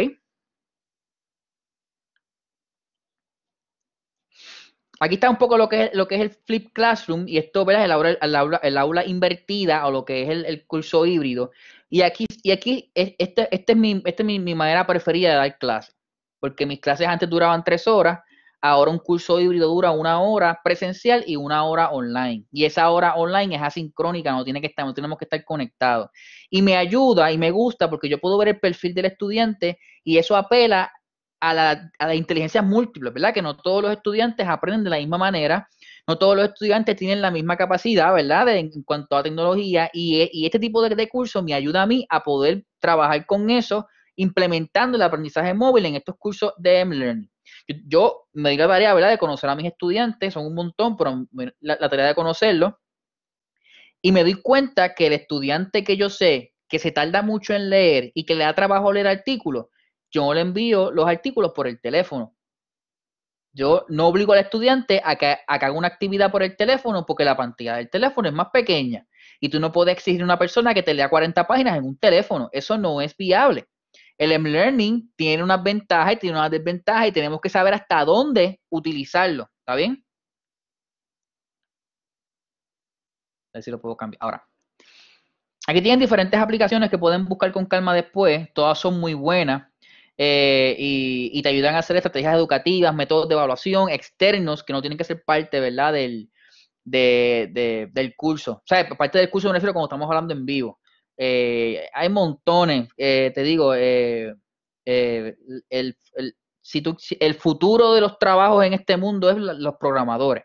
Aquí está un poco lo que es, el flip classroom y esto ¿verdad? El, aula, el, aula, invertida o lo que es el, curso híbrido. Y aquí, y aquí este, este, es, este mi manera preferida de dar clases porque mis clases antes duraban tres horas, ahora un curso híbrido dura una hora presencial y una hora online. Y esa hora online es asincrónica, no, tiene que estar, no tenemos que estar conectados. Y me ayuda y me gusta porque yo puedo ver el perfil del estudiante y eso apela a la, a la inteligencia múltiple, ¿verdad? Que no todos los estudiantes aprenden de la misma manera, no todos los estudiantes tienen la misma capacidad, ¿verdad? en cuanto a tecnología e, y, este tipo de, de curso me ayuda a mí a poder trabajar con eso implementando el aprendizaje móvil en estos cursos de M-Learning. Yo, me di la tarea, de conocer a mis estudiantes, son un montón, pero la, tarea de conocerlos. Y me doy cuenta que el estudiante que yo sé que se tarda mucho en leer y que le da trabajo leer artículos, yo no le envío los artículos por el teléfono. Yo no obligo al estudiante a que, haga una actividad por el teléfono porque la pantalla del teléfono es más pequeña y tú no puedes exigir a una persona que te lea 40 páginas en un teléfono. Eso no es viable. El M-Learning tiene unas ventajas y tiene unas desventajas y tenemos que saber hasta dónde utilizarlo. ¿Está bien? A ver si lo puedo cambiar. Ahora. Aquí tienen diferentes aplicaciones que pueden buscar con calma después. Todas son muy buenas. Eh, y, te ayudan a hacer estrategias educativas, métodos de evaluación externos que no tienen que ser parte, ¿verdad? Del, de, del curso. O sea, parte del curso me refiero cuando estamos hablando en vivo. Eh, hay montones, eh, te digo, eh, eh, el, el, si el, futuro de los trabajos en este mundo es los programadores.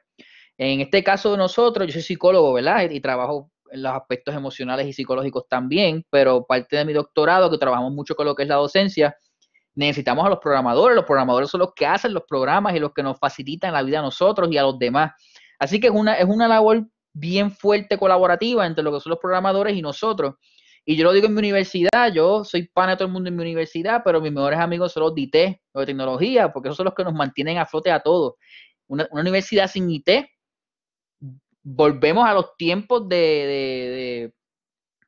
En este caso de nosotros, yo soy psicólogo, ¿verdad? Y, trabajo en los aspectos emocionales y psicológicos también, pero parte de mi doctorado, que trabajamos mucho con lo que es la docencia, necesitamos a los programadores. Los programadores son los que hacen los programas y los que nos facilitan la vida a nosotros y a los demás. Así que es una, es una labor bien fuerte colaborativa entre lo que son los programadores y nosotros. Y yo lo digo en mi universidad, yo soy pana de todo el mundo en mi universidad, pero mis mejores amigos son los de IT, los de tecnología, porque esos son los que nos mantienen a flote a todos. Una, universidad sin IT, volvemos a los tiempos de,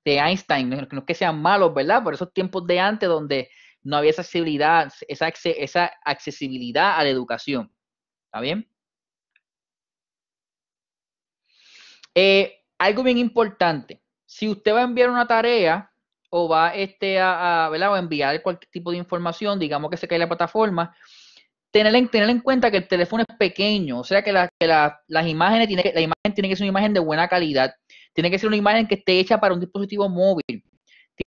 Einstein, no, es que sean malos, ¿verdad? Por esos tiempos de antes donde no había esa accesibilidad, esa, accesibilidad a la educación. ¿Está bien? Eh, algo bien importante si usted va a enviar una tarea o va este, a, enviar cualquier tipo de información, digamos que se cae la plataforma, tener en, tener en cuenta que el teléfono es pequeño, o sea que, las imágenes tiene que, la imagen tiene que ser una imagen de buena calidad, tiene que ser una imagen que esté hecha para un dispositivo móvil,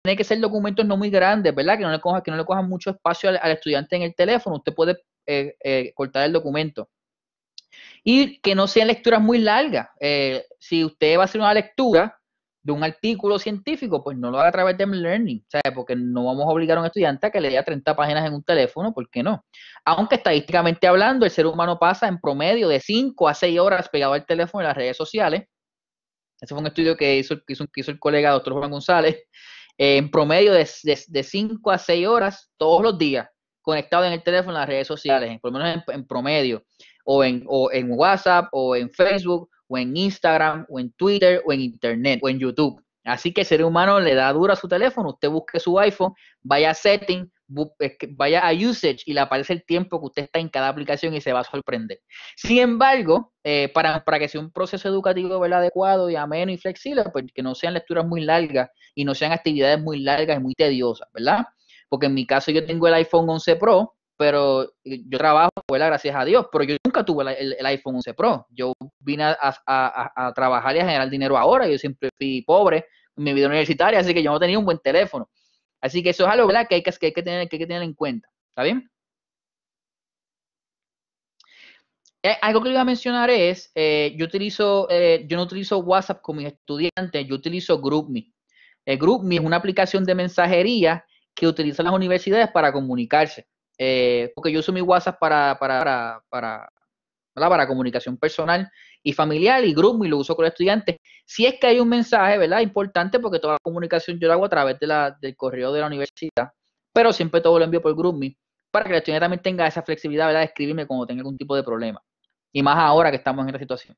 tiene que ser documentos no muy grandes, ¿verdad? Que no le cojan, que no le mucho espacio al, estudiante en el teléfono, usted puede eh, eh, cortar el documento. Y que no sean lecturas muy largas. Eh, si usted va a hacer una lectura, un artículo científico, pues no lo haga a través de learning, ¿sabes? Porque no vamos a obligar a un estudiante a que le dé 30 páginas en un teléfono, ¿por qué no? Aunque estadísticamente hablando, el ser humano pasa en promedio de 5 a 6 horas pegado al teléfono en las redes sociales. Ese fue un estudio que hizo, el colega doctor Juan González. Eh, en promedio de, 5 a 6 horas todos los días conectado en el teléfono en las redes sociales, por lo menos en, promedio, o en WhatsApp, o en Facebook, o en Instagram, o en Twitter, o en Internet, o en YouTube. Así que el ser humano le da duro a su teléfono. Usted busque su iPhone, vaya a setting, vaya a usage y le aparece el tiempo que usted está en cada aplicación y se va a sorprender. Sin embargo, eh, para, que sea un proceso educativo ¿verdad? adecuado y ameno y flexible, pues que no sean lecturas muy largas y no sean actividades muy largas y muy tediosas, ¿verdad? Porque en mi caso yo tengo el iPhone 11 Pro pero eh, yo trabajo, ¿verdad? gracias a Dios, pero yo nunca tuve el, iPhone 11 Pro. Yo vine a, trabajar y a generar dinero ahora, yo siempre fui pobre en mi vida universitaria, así que yo no tenía un buen teléfono. Así que eso es algo Que, hay que, tener, que tener en cuenta, ¿está bien? Eh, algo que voy a mencionar es, eh, yo utilizo, yo no utilizo WhatsApp con mis estudiantes, yo utilizo GroupMe. GroupMe es una aplicación de mensajería que utilizan las universidades para comunicarse. Eh, porque yo uso mi WhatsApp para, para, comunicación personal y familiar y grupo lo uso con los estudiantes. Si es que hay un mensaje, ¿verdad? Importante porque toda la comunicación yo la hago a través de del correo de la universidad, pero siempre todo lo envío por GroupMe para que el estudiante también tenga esa flexibilidad, ¿verdad? De escribirme cuando tenga algún tipo de problema. Y más ahora que estamos en esta situación.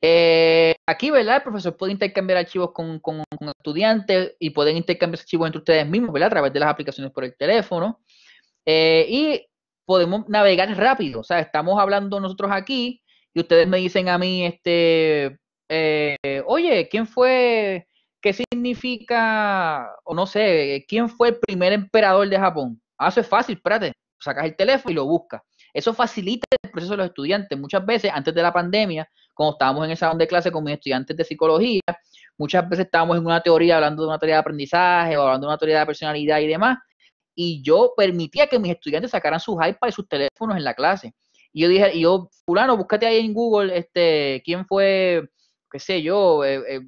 Eh, aquí, ¿verdad? El profesor puede intercambiar archivos con, con estudiantes y pueden intercambiar archivos entre ustedes mismos, ¿verdad? A través de las aplicaciones por el teléfono. Eh, y podemos navegar rápido. O sea, estamos hablando nosotros aquí y ustedes me dicen a mí, este, eh, oye, ¿quién fue, qué significa, o no sé, quién fue el primer emperador de Japón? Ah, eso es fácil, espérate, sacas el teléfono y lo buscas. Eso facilita el proceso de los estudiantes. Muchas veces, antes de la pandemia, cuando estábamos en el salón de clase con mis estudiantes de psicología, muchas veces estábamos en una teoría, hablando de una teoría de aprendizaje o hablando de una teoría de personalidad y demás, y yo permitía que mis estudiantes sacaran sus iPads y sus teléfonos en la clase. Y yo dije, y yo, fulano, búscate ahí en Google, este, quién fue, qué sé yo, eh, eh,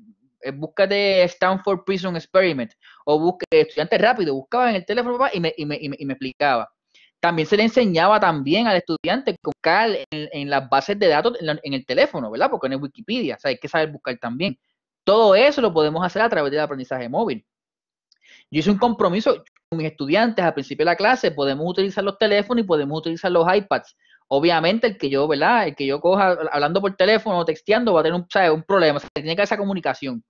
eh, búscate Stanford Prison Experiment, o busque estudiantes rápido, buscaba en el teléfono y, me, explicaba también se le enseñaba también al estudiante con cal en, las bases de datos en, el teléfono, ¿verdad? Porque en es Wikipedia, o sea, hay que saber buscar también. Todo eso lo podemos hacer a través del aprendizaje móvil. Yo hice un compromiso, mis estudiantes al principio de la clase, podemos utilizar los teléfonos y podemos utilizar los iPads. Obviamente el que yo, ¿verdad? El que yo coja hablando por teléfono o texteando va a tener un, un problema, o sea, tiene que haber esa comunicación.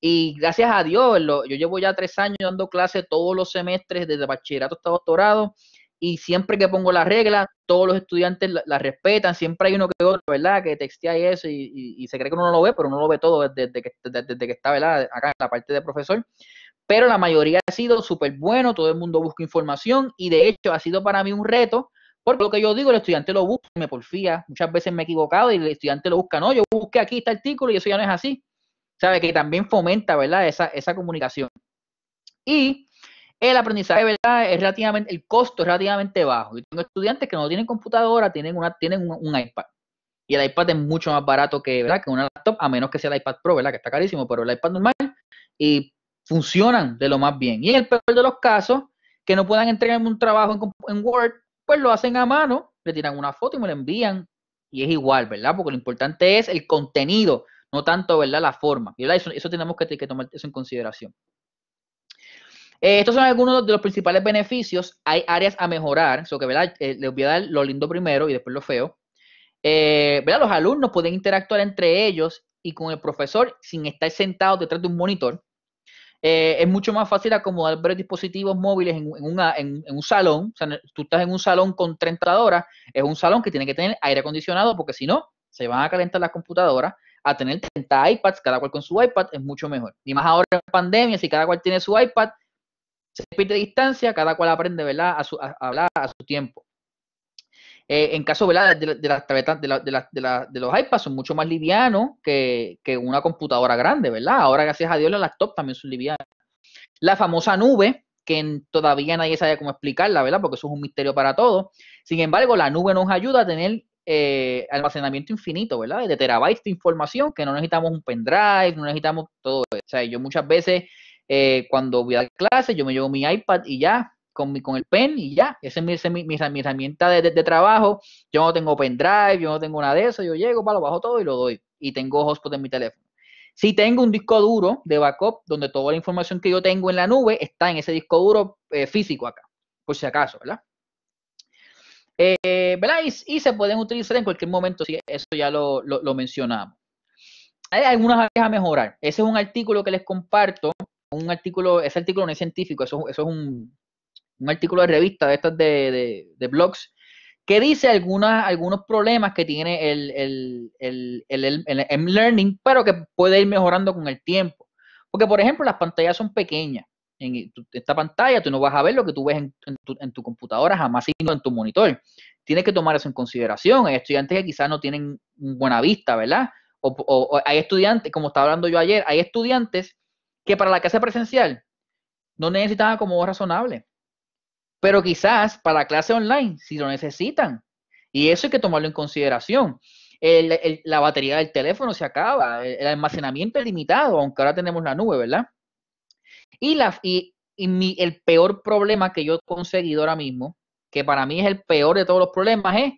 Y gracias a Dios, yo llevo ya tres años dando clases todos los semestres, desde bachillerato hasta doctorado, y siempre que pongo la regla, todos los estudiantes la respetan, siempre hay uno que otro, ¿verdad? Que textea y eso, y, se cree que uno no lo ve, pero uno lo ve todo desde, que, desde que está, ¿verdad? Acá en la parte de profesor pero la mayoría ha sido súper bueno, todo el mundo busca información y de hecho ha sido para mí un reto, porque lo que yo digo, el estudiante lo busca, me porfía, muchas veces me he equivocado y el estudiante lo busca, no, yo busqué aquí este artículo y eso ya no es así, sabe que también fomenta, ¿verdad? Esa, esa comunicación. Y el aprendizaje, ¿verdad? Es relativamente, el costo es relativamente bajo. Yo tengo estudiantes que no tienen computadora, tienen, una, tienen un, iPad y el iPad es mucho más barato que, ¿verdad? que una laptop, a menos que sea el iPad Pro, ¿verdad? que está carísimo, pero el iPad normal, y funcionan de lo más bien. Y en el peor de los casos, que no puedan entregarme un trabajo en, Word, pues lo hacen a mano, le tiran una foto y me la envían. Y es igual, ¿verdad? Porque lo importante es el contenido, no tanto, ¿verdad? La forma. Y Eso, tenemos que, que, tomar eso en consideración. Eh, estos son algunos de los principales beneficios. Hay áreas a mejorar, so que, ¿verdad? Eh, les voy a dar lo lindo primero y después lo feo. Eh, ¿verdad? Los alumnos pueden interactuar entre ellos y con el profesor sin estar sentados detrás de un monitor. Eh, es mucho más fácil acomodar dispositivos móviles en, en, un salón. O sea, tú estás en un salón con 30 horas, es un salón que tiene que tener aire acondicionado porque si no, se van a calentar las computadoras. A tener 30 iPads, cada cual con su iPad, es mucho mejor. Y más ahora en pandemia, si cada cual tiene su iPad, se pide distancia, cada cual aprende ¿verdad? A, su, a hablar a su tiempo. Eh, en caso ¿verdad? De, las de, los iPads son mucho más livianos que, una computadora grande, ¿verdad? Ahora, gracias a Dios, las laptops también son livianas. La famosa nube, que todavía nadie sabe cómo explicarla, ¿verdad? Porque eso es un misterio para todos. Sin embargo, la nube nos ayuda a tener eh, almacenamiento infinito, ¿verdad? De terabytes de información, que no necesitamos un pendrive, no necesitamos todo eso. O sea, yo muchas veces, eh, cuando voy a clase, yo me llevo mi iPad y ya con, con el pen y ya. Esa es mi, herramienta de, trabajo. Yo no tengo pendrive, yo no tengo nada de eso. Yo llego, lo bajo todo y lo doy. Y tengo hotspot en mi teléfono. Si tengo un disco duro de backup donde toda la información que yo tengo en la nube está en ese disco duro eh, físico acá, por si acaso, ¿verdad? Eh, ¿verdad? Y, se pueden utilizar en cualquier momento, si eso ya lo, mencionamos. Hay algunas áreas a mejorar. Ese es un artículo que les comparto un artículo, ese artículo no es científico, eso, eso es un, un artículo de revista de estas de, blogs que dice algunas, algunos problemas que tiene el, el, learning, pero que puede ir mejorando con el tiempo. Porque, por ejemplo, las pantallas son pequeñas. En esta pantalla tú no vas a ver lo que tú ves en, tu, en tu, computadora, jamás sino en tu monitor. Tienes que tomar eso en consideración. Hay estudiantes que quizás no tienen buena vista, ¿verdad? O, hay estudiantes, como estaba hablando yo ayer, hay estudiantes que para la clase presencial no necesitan acomodo razonable pero quizás para clase online si lo necesitan. Y eso hay que tomarlo en consideración. la batería del teléfono se acaba, el, almacenamiento es limitado, aunque ahora tenemos la nube, ¿verdad? Y, la, y, el peor problema que yo he conseguido ahora mismo, que para mí es el peor de todos los problemas, es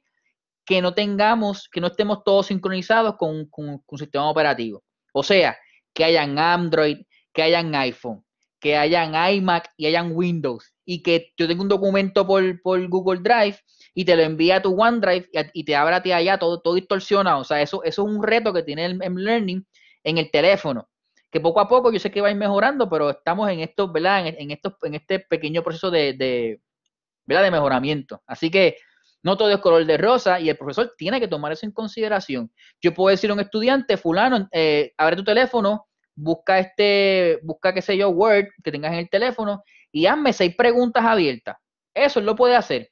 que no tengamos, que no estemos todos sincronizados con, con un sistema operativo. O sea, que hayan Android, que hayan iPhone, que hayan iMac y hayan Windows y que yo tengo un documento por, Google Drive y te lo envía a tu OneDrive y, y te abrate allá todo, todo distorsionado. O sea, eso, es un reto que tiene el learning en el teléfono, que poco a poco yo sé que va a ir mejorando, pero estamos en estos, ¿verdad? En, estos, en este pequeño proceso de, ¿verdad? de mejoramiento. Así que no todo es color de rosa y el profesor tiene que tomar eso en consideración. Yo puedo decir a un estudiante, fulano, eh, abre tu teléfono, busca este, busca qué sé yo, Word que tengas en el teléfono y hazme seis preguntas abiertas. Eso lo puede hacer.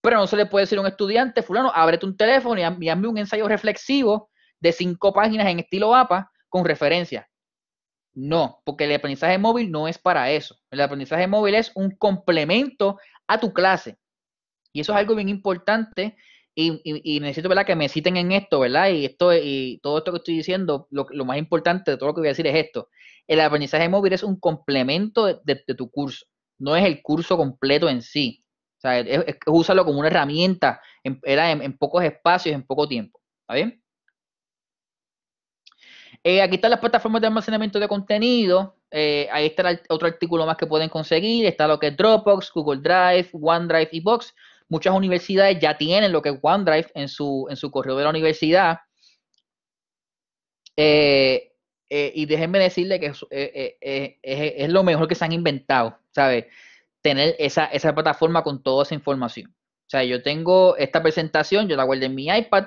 Pero no se le puede decir a un estudiante, fulano, ábrete un teléfono y hazme un ensayo reflexivo de cinco páginas en estilo APA con referencia. No, porque el aprendizaje móvil no es para eso. El aprendizaje móvil es un complemento a tu clase. Y eso es algo bien importante y, necesito, ¿verdad? Que me citen en esto, ¿verdad? Y esto y todo esto que estoy diciendo, lo, más importante de todo lo que voy a decir es esto. El aprendizaje móvil es un complemento de, tu curso, no es el curso completo en sí. O sea, úsalo como una herramienta en, pocos espacios, en poco tiempo. ¿Está bien? Eh, aquí están las plataformas de almacenamiento de contenido. Eh, ahí está otro artículo más que pueden conseguir. Está lo que es Dropbox, Google Drive, OneDrive y Box Muchas universidades ya tienen lo que es OneDrive en su, en su correo de la universidad. Eh, eh, y déjenme decirle que eh, es, lo mejor que se han inventado, ¿sabes? Tener esa, plataforma con toda esa información. O sea, yo tengo esta presentación, yo la guardé en mi iPad,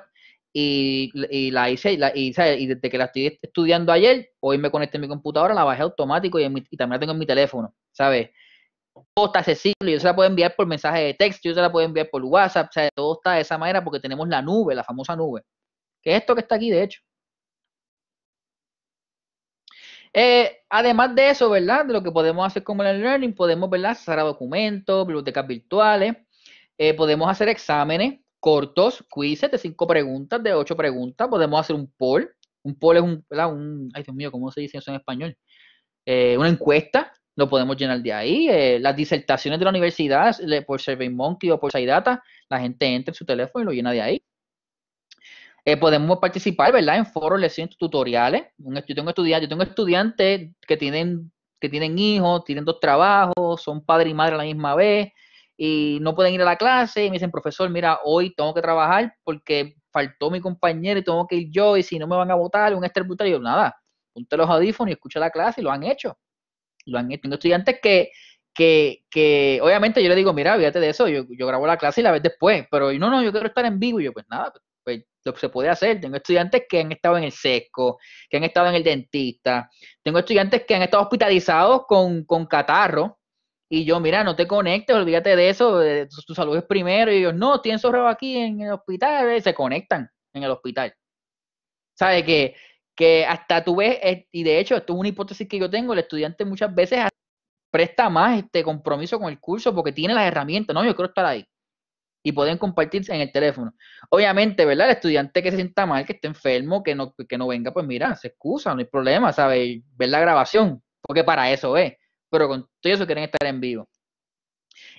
y, la hice, y, y, desde que la estoy estudiando ayer, hoy me conecté en mi computadora, la bajé automático y, también la tengo en mi teléfono, ¿sabes? todo está accesible, yo se la puedo enviar por mensaje de texto, yo se la puedo enviar por WhatsApp, o sea, todo está de esa manera porque tenemos la nube, la famosa nube, que es esto que está aquí, de hecho. Eh, además de eso, ¿verdad? De lo que podemos hacer como el learning, podemos, ¿verdad? a documentos, bibliotecas virtuales, eh, podemos hacer exámenes cortos, quizzes de cinco preguntas, de ocho preguntas, podemos hacer un poll, un poll es un, ¿verdad? ay Dios mío, ¿cómo se dice eso en español? Eh, una encuesta lo podemos llenar de ahí. Eh, las disertaciones de la universidad por SurveyMonkey o por SciData, la gente entra en su teléfono y lo llena de ahí. Eh, podemos participar, ¿verdad? En foros, lecciones, tutoriales. Yo tengo estudiantes, yo que tienen, que tienen hijos, tienen dos trabajos, son padre y madre a la misma vez y no pueden ir a la clase y me dicen, profesor, mira, hoy tengo que trabajar porque faltó mi compañero y tengo que ir yo y si no me van a votar, un estrés nada, ponte los audífonos y escucha la clase y lo han hecho. Tengo estudiantes que, que, obviamente yo le digo, mira, olvídate de eso, yo, grabo la clase y la ves después, pero no, no, yo quiero estar en vivo. Y yo, pues nada, pues lo que se puede hacer. Tengo estudiantes que han estado en el sesco, que han estado en el dentista. Tengo estudiantes que han estado hospitalizados con, catarro. Y yo, mira, no te conectes, olvídate de eso, tu, salud es primero. Y ellos, no, tienen zorro aquí en el hospital, se conectan en el hospital. ¿sabes qué? que hasta tú ves, eh, y de hecho, esto es una hipótesis que yo tengo, el estudiante muchas veces presta más este compromiso con el curso porque tiene las herramientas, ¿no? Yo quiero estar ahí. Y pueden compartirse en el teléfono. Obviamente, ¿verdad? El estudiante que se sienta mal, que esté enfermo, que no, que no venga, pues mira, se excusa, no hay problema, ¿sabes? Ver la grabación, porque para eso es. Pero con todo eso quieren estar en vivo.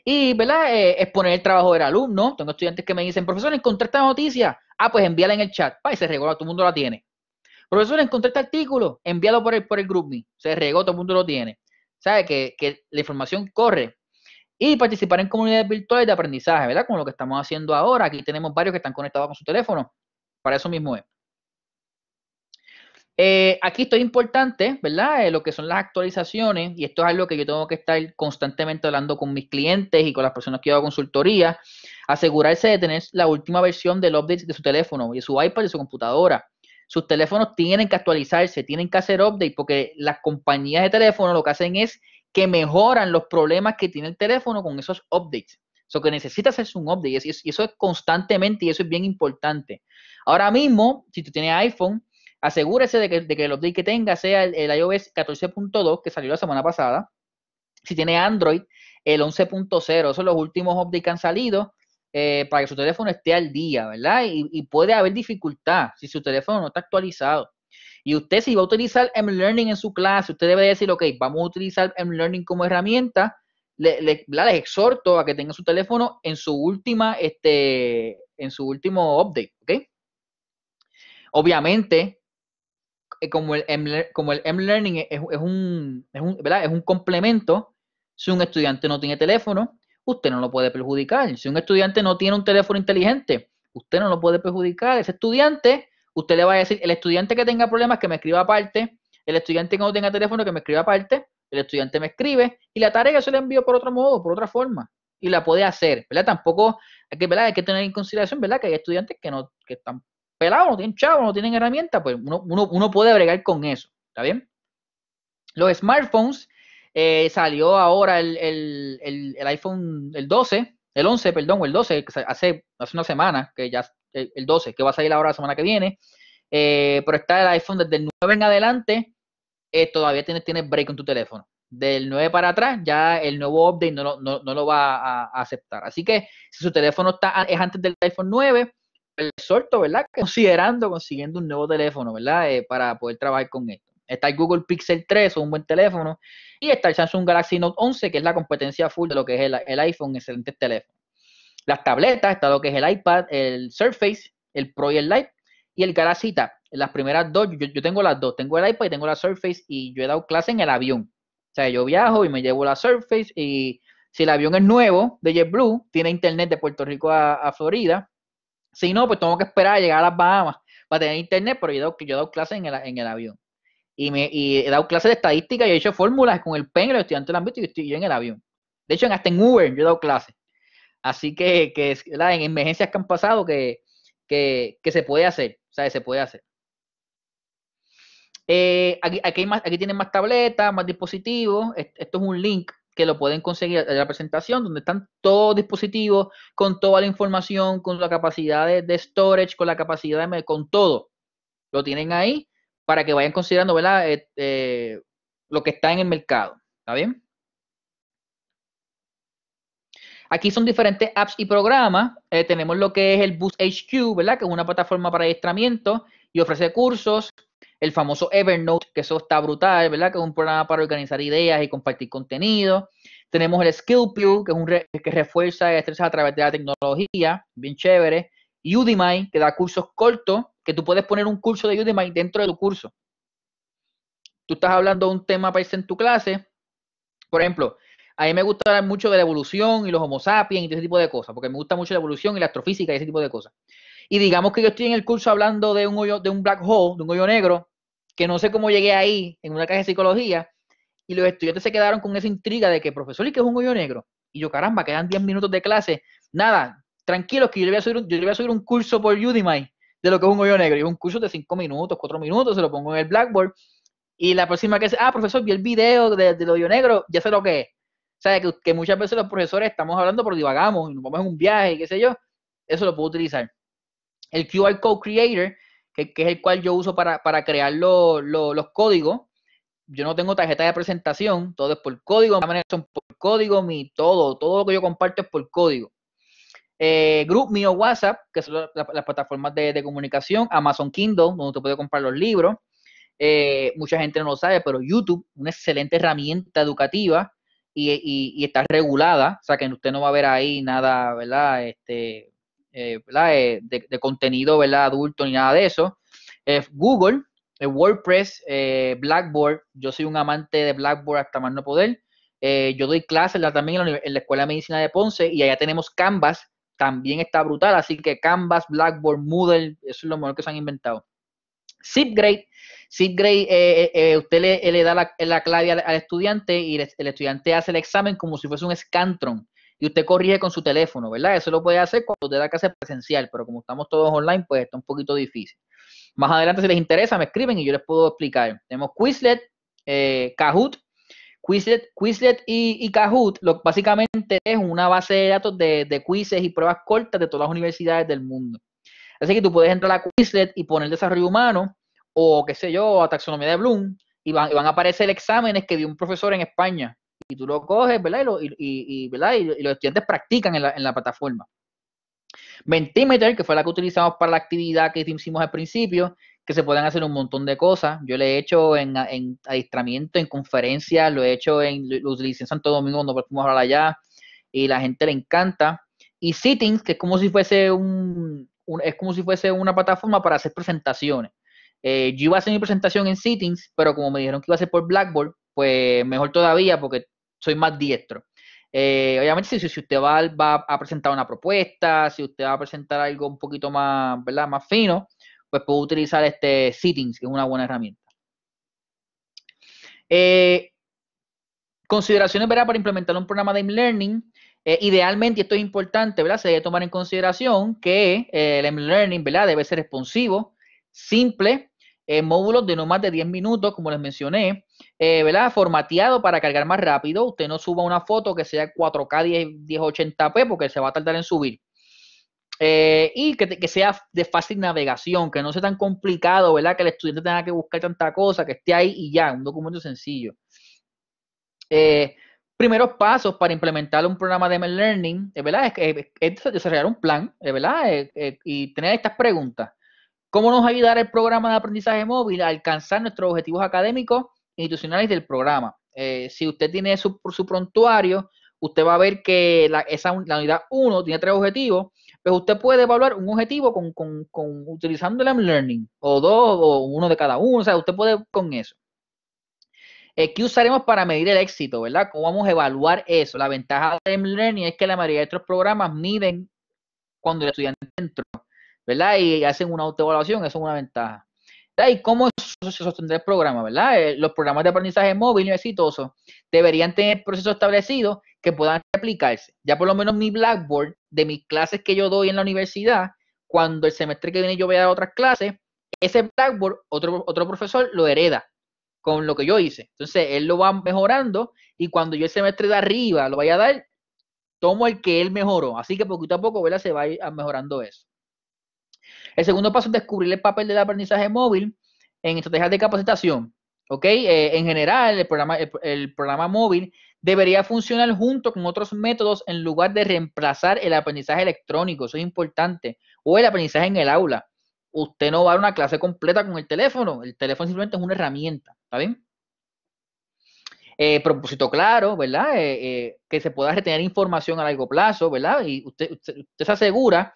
Y, ¿verdad? Eh, exponer el trabajo del alumno. Tengo estudiantes que me dicen, profesor, encontré esta noticia. Ah, pues envíala en el chat. Pa, y se regula, todo el mundo la tiene. Profesor, encontré este artículo enviado por el, por el GroupMe. Se regó, todo el mundo lo tiene. ¿Sabe? Que, que la información corre. Y participar en comunidades virtuales de aprendizaje, ¿verdad? Como lo que estamos haciendo ahora. Aquí tenemos varios que están conectados con su teléfono. Para eso mismo es. Eh, aquí esto es importante, ¿verdad? Eh, lo que son las actualizaciones, y esto es algo que yo tengo que estar constantemente hablando con mis clientes y con las personas que yo hago consultoría, asegurarse de tener la última versión del update de su teléfono, de su iPad, de su computadora sus teléfonos tienen que actualizarse, tienen que hacer update, porque las compañías de teléfono lo que hacen es que mejoran los problemas que tiene el teléfono con esos updates. Eso que necesitas es un update y eso es constantemente y eso es bien importante. Ahora mismo, si tú tienes iPhone, asegúrese de que, el update que tenga sea el, iOS 14.2 que salió la semana pasada. Si tiene Android, el 11.0, son los últimos updates que han salido. Eh, para que su teléfono esté al día, ¿verdad? Y, puede haber dificultad si su teléfono no está actualizado. Y usted si va a utilizar M-Learning en su clase, usted debe decir, ok, vamos a utilizar M-Learning como herramienta. Le, les exhorto a que tengan su teléfono en su última, este, en su último update, ¿ok? Obviamente, eh, como el M-Learning un, es un complemento, si un estudiante no tiene teléfono, usted no lo puede perjudicar. Si un estudiante no tiene un teléfono inteligente, usted no lo puede perjudicar. Ese estudiante, usted le va a decir, el estudiante que tenga problemas que me escriba aparte, el estudiante que no tenga teléfono que me escriba aparte, el estudiante me escribe y la tarea se le envío por otro modo, por otra forma y la puede hacer, ¿verdad? Tampoco hay que, ¿verdad? Hay que tener en consideración, ¿verdad? Que hay estudiantes que no que están pelados, no tienen chavos, no tienen herramientas, pues uno, uno puede bregar con eso, ¿está bien? Los smartphones eh, salió ahora el, iPhone, el 12, el 11, perdón, el 12, hace, hace una semana, que ya eh, el 12, que va a salir ahora la semana que viene. Eh, pero está el iPhone desde el 9 en adelante, todavía tiene tiene break en tu teléfono. Del 9 para atrás, ya el nuevo update no, no, lo va a, aceptar. Así que si su teléfono está, es antes del iPhone 9, el suelto, ¿verdad? Considerando consiguiendo un nuevo teléfono, ¿verdad? para poder trabajar con esto. Está el Google Pixel 3, un buen teléfono, y está el Samsung Galaxy Note 11, que es la competencia full de lo que es el, iPhone, excelente teléfono Las tabletas, está lo que es el iPad, el Surface, el Pro y el Lite, y el Galaxy Tab. Las primeras dos, yo, tengo las dos, tengo el iPad y tengo la Surface, y yo he dado clase en el avión. O sea, yo viajo y me llevo la Surface, y si el avión es nuevo, de JetBlue, tiene internet de Puerto Rico a, Florida, si no, pues tengo que esperar a llegar a las Bahamas para tener internet, pero yo he dado, yo clases en el avión y, he dado clases de estadística y he hecho fórmulas con el pen, los estudiantes lo han y yo en el avión. De hecho, hasta en Uber yo he dado clases. Así que, en emergencias que han pasado, que, se puede hacer, O sea Se puede hacer. Eh, aquí, hay aquí tienen más tabletas, más dispositivos. Esto es un link que lo pueden conseguir en la presentación, donde están todos dispositivos, con toda la información, con la capacidad de, de storage, con la capacidad de, con todo. Lo tienen ahí para que vayan considerando ¿verdad? Eh, eh, lo que está en el mercado. ¿Está bien? Aquí son diferentes apps y programas. Eh, tenemos lo que es el Boost HQ, ¿verdad? Que es una plataforma para adiestramiento y ofrece cursos. El famoso Evernote, que eso está brutal, ¿verdad? Que es un programa para organizar ideas y compartir contenido. Tenemos el SkillPew, que es un que refuerza y a través de la tecnología, bien chévere. Udemy, que da cursos cortos que tú puedes poner un curso de Udemy dentro de tu curso. Tú estás hablando de un tema para irse en tu clase. Por ejemplo, a mí me gusta hablar mucho de la evolución y los homo sapiens y ese tipo de cosas, porque me gusta mucho la evolución y la astrofísica y ese tipo de cosas. Y digamos que yo estoy en el curso hablando de un hoyo, de un black hole, de un hoyo negro, que no sé cómo llegué ahí en una clase de psicología, y los estudiantes se quedaron con esa intriga de que, profesor, ¿y qué es un hoyo negro? Y yo, caramba, quedan 10 minutos de clase. Nada, tranquilos que yo le voy a subir un, yo le voy a subir un curso por Udemy de lo que es un hoyo negro. Y un curso de cinco minutos, cuatro minutos, se lo pongo en el blackboard. Y la próxima que dice, ah, profesor, vi el video del hoyo negro, ya sé lo que es. O sea, que, muchas veces los profesores estamos hablando, pero divagamos, y nos vamos en un viaje, qué sé yo. Eso lo puedo utilizar. El QR Code Creator, que, es el cual yo uso para, crear los códigos. Yo no tengo tarjeta de presentación, todo es por código, manera son por código, mi todo, todo lo que yo comparto es por código eh, mío WhatsApp, que son las, plataformas de, comunicación, Amazon Kindle, donde usted puede comprar los libros. Eh, mucha gente no lo sabe, pero YouTube, una excelente herramienta educativa y, está regulada, o sea que usted no va a ver ahí nada, ¿verdad? Este, eh, eh, De, contenido, ¿verdad? Adulto ni nada de eso. Google, WordPress, Blackboard, yo soy un amante de Blackboard hasta más no poder. yo doy clases también en la, en la Escuela de Medicina de Ponce y allá tenemos Canvas, también está brutal. Así que Canvas, Blackboard, Moodle, eso es lo mejor que se han inventado. ZipGrade, Grade, eh, eh, eh, usted le, eh, da la, clave al, estudiante y el, estudiante hace el examen como si fuese un Scantron y usted corrige con su teléfono, ¿verdad? Eso lo puede hacer cuando te da clase presencial, pero como estamos todos online, pues está un poquito difícil. Más adelante, si les interesa, me escriben y yo les puedo explicar. Tenemos Quizlet, Kahoot, Quizlet, y, Kahoot lo, básicamente es una base de datos de, de quizzes y pruebas cortas de todas las universidades del mundo. Así que tú puedes entrar a Quizlet y poner desarrollo humano o qué sé yo, a taxonomía de Bloom y van, a aparecer exámenes que dio un profesor en España y tú lo coges, ¿verdad? Y, los estudiantes practican en la, en la plataforma. Mentimeter, que fue la que utilizamos para la actividad que hicimos al principio, que se pueden hacer un montón de cosas. Yo lo he hecho en, en adiestramiento, en conferencias, lo he hecho en, lo utilicé en Santo Domingo cuando fuimos a hablar allá y la gente le encanta. Y sittings, que es como si fuese un, es como si fuese una plataforma para hacer presentaciones. Eh, yo iba a hacer mi presentación en sittings, pero como me dijeron que iba a ser por Blackboard, pues mejor todavía porque soy más diestro. Eh, obviamente, si, usted va, va, a presentar una propuesta, si usted va a presentar algo un poquito más, ¿verdad? más fino, pues puedo utilizar este Settings, que es una buena herramienta. Eh, consideraciones ¿verdad? para implementar un programa de e-learning. Eh, idealmente, esto es importante, ¿verdad? se debe tomar en consideración que eh, el e-learning debe ser responsivo, simple, módulos de no más de 10 minutos, como les mencioné, ¿verdad? formateado para cargar más rápido. Usted no suba una foto que sea 4K 10, 1080p porque se va a tardar en subir. Eh, y que, sea de fácil navegación, que no sea tan complicado, ¿verdad? Que el estudiante tenga que buscar tanta cosa, que esté ahí y ya, un documento sencillo. Eh, primeros pasos para implementar un programa de learning, eh, ¿verdad? Es, desarrollar un plan, ¿verdad? y tener estas preguntas. ¿Cómo nos ayudará el programa de aprendizaje móvil a alcanzar nuestros objetivos académicos e institucionales del programa? si usted tiene su, su, prontuario, usted va a ver que la unidad 1 tiene tres objetivos pues usted puede evaluar un objetivo con, utilizando el M learning, o dos, o uno de cada uno, o sea, usted puede con eso. Eh, ¿Qué usaremos para medir el éxito, verdad? ¿Cómo vamos a evaluar eso? La ventaja del M learning es que la mayoría de estos programas miden cuando el estudiante entra, ¿verdad? Y hacen una autoevaluación, eso es una ventaja. ¿Y cómo se sostendrá el programa, verdad? Eh, los programas de aprendizaje móvil y exitosos deberían tener procesos establecidos que puedan aplicarse. Ya por lo menos mi Blackboard de mis clases que yo doy en la universidad, cuando el semestre que viene yo voy a dar otras clases, ese Blackboard otro, otro profesor lo hereda con lo que yo hice. Entonces él lo va mejorando y cuando yo el semestre de arriba lo vaya a dar, tomo el que él mejoró. Así que poquito a poco se va ah, mejorando eso. El segundo paso es descubrir el papel del aprendizaje móvil en estrategias de capacitación. ¿Ok? Eh, en general, el programa, el, programa móvil debería funcionar junto con otros métodos en lugar de reemplazar el aprendizaje electrónico, eso es importante, o el aprendizaje en el aula. Usted no va a una clase completa con el teléfono, el teléfono simplemente es una herramienta, ¿está bien? Eh, propósito claro, ¿verdad? Eh, que se pueda retener información a largo plazo, ¿verdad? Y usted, usted se asegura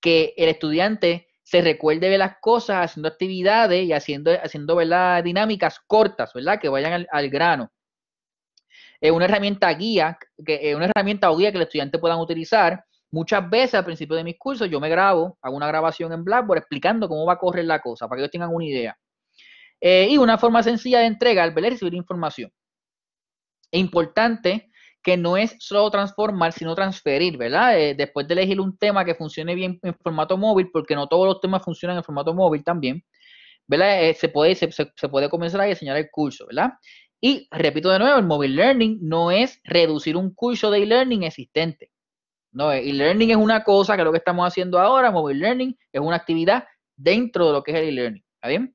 que el estudiante se recuerde de las cosas haciendo actividades y haciendo, haciendo dinámicas cortas, ¿verdad? Que vayan al, grano. Es una herramienta guía, que, una herramienta guía que el estudiante puedan utilizar. Muchas veces al principio de mis cursos yo me grabo, hago una grabación en Blackboard explicando cómo va a correr la cosa, para que ellos tengan una idea. Eh, y una forma sencilla de entrega entregar, ¿verdad? Recibir información. Es importante que no es solo transformar, sino transferir, ¿verdad? Eh, después de elegir un tema que funcione bien en formato móvil, porque no todos los temas funcionan en formato móvil también, ¿verdad? Eh, se, puede, comenzar a diseñar el curso, ¿verdad? Y repito de nuevo, el mobile learning no es reducir un curso de e-learning existente. No, eh, e-learning es una cosa que es lo que estamos haciendo ahora, mobile learning es una actividad dentro de lo que es el e-learning, bien?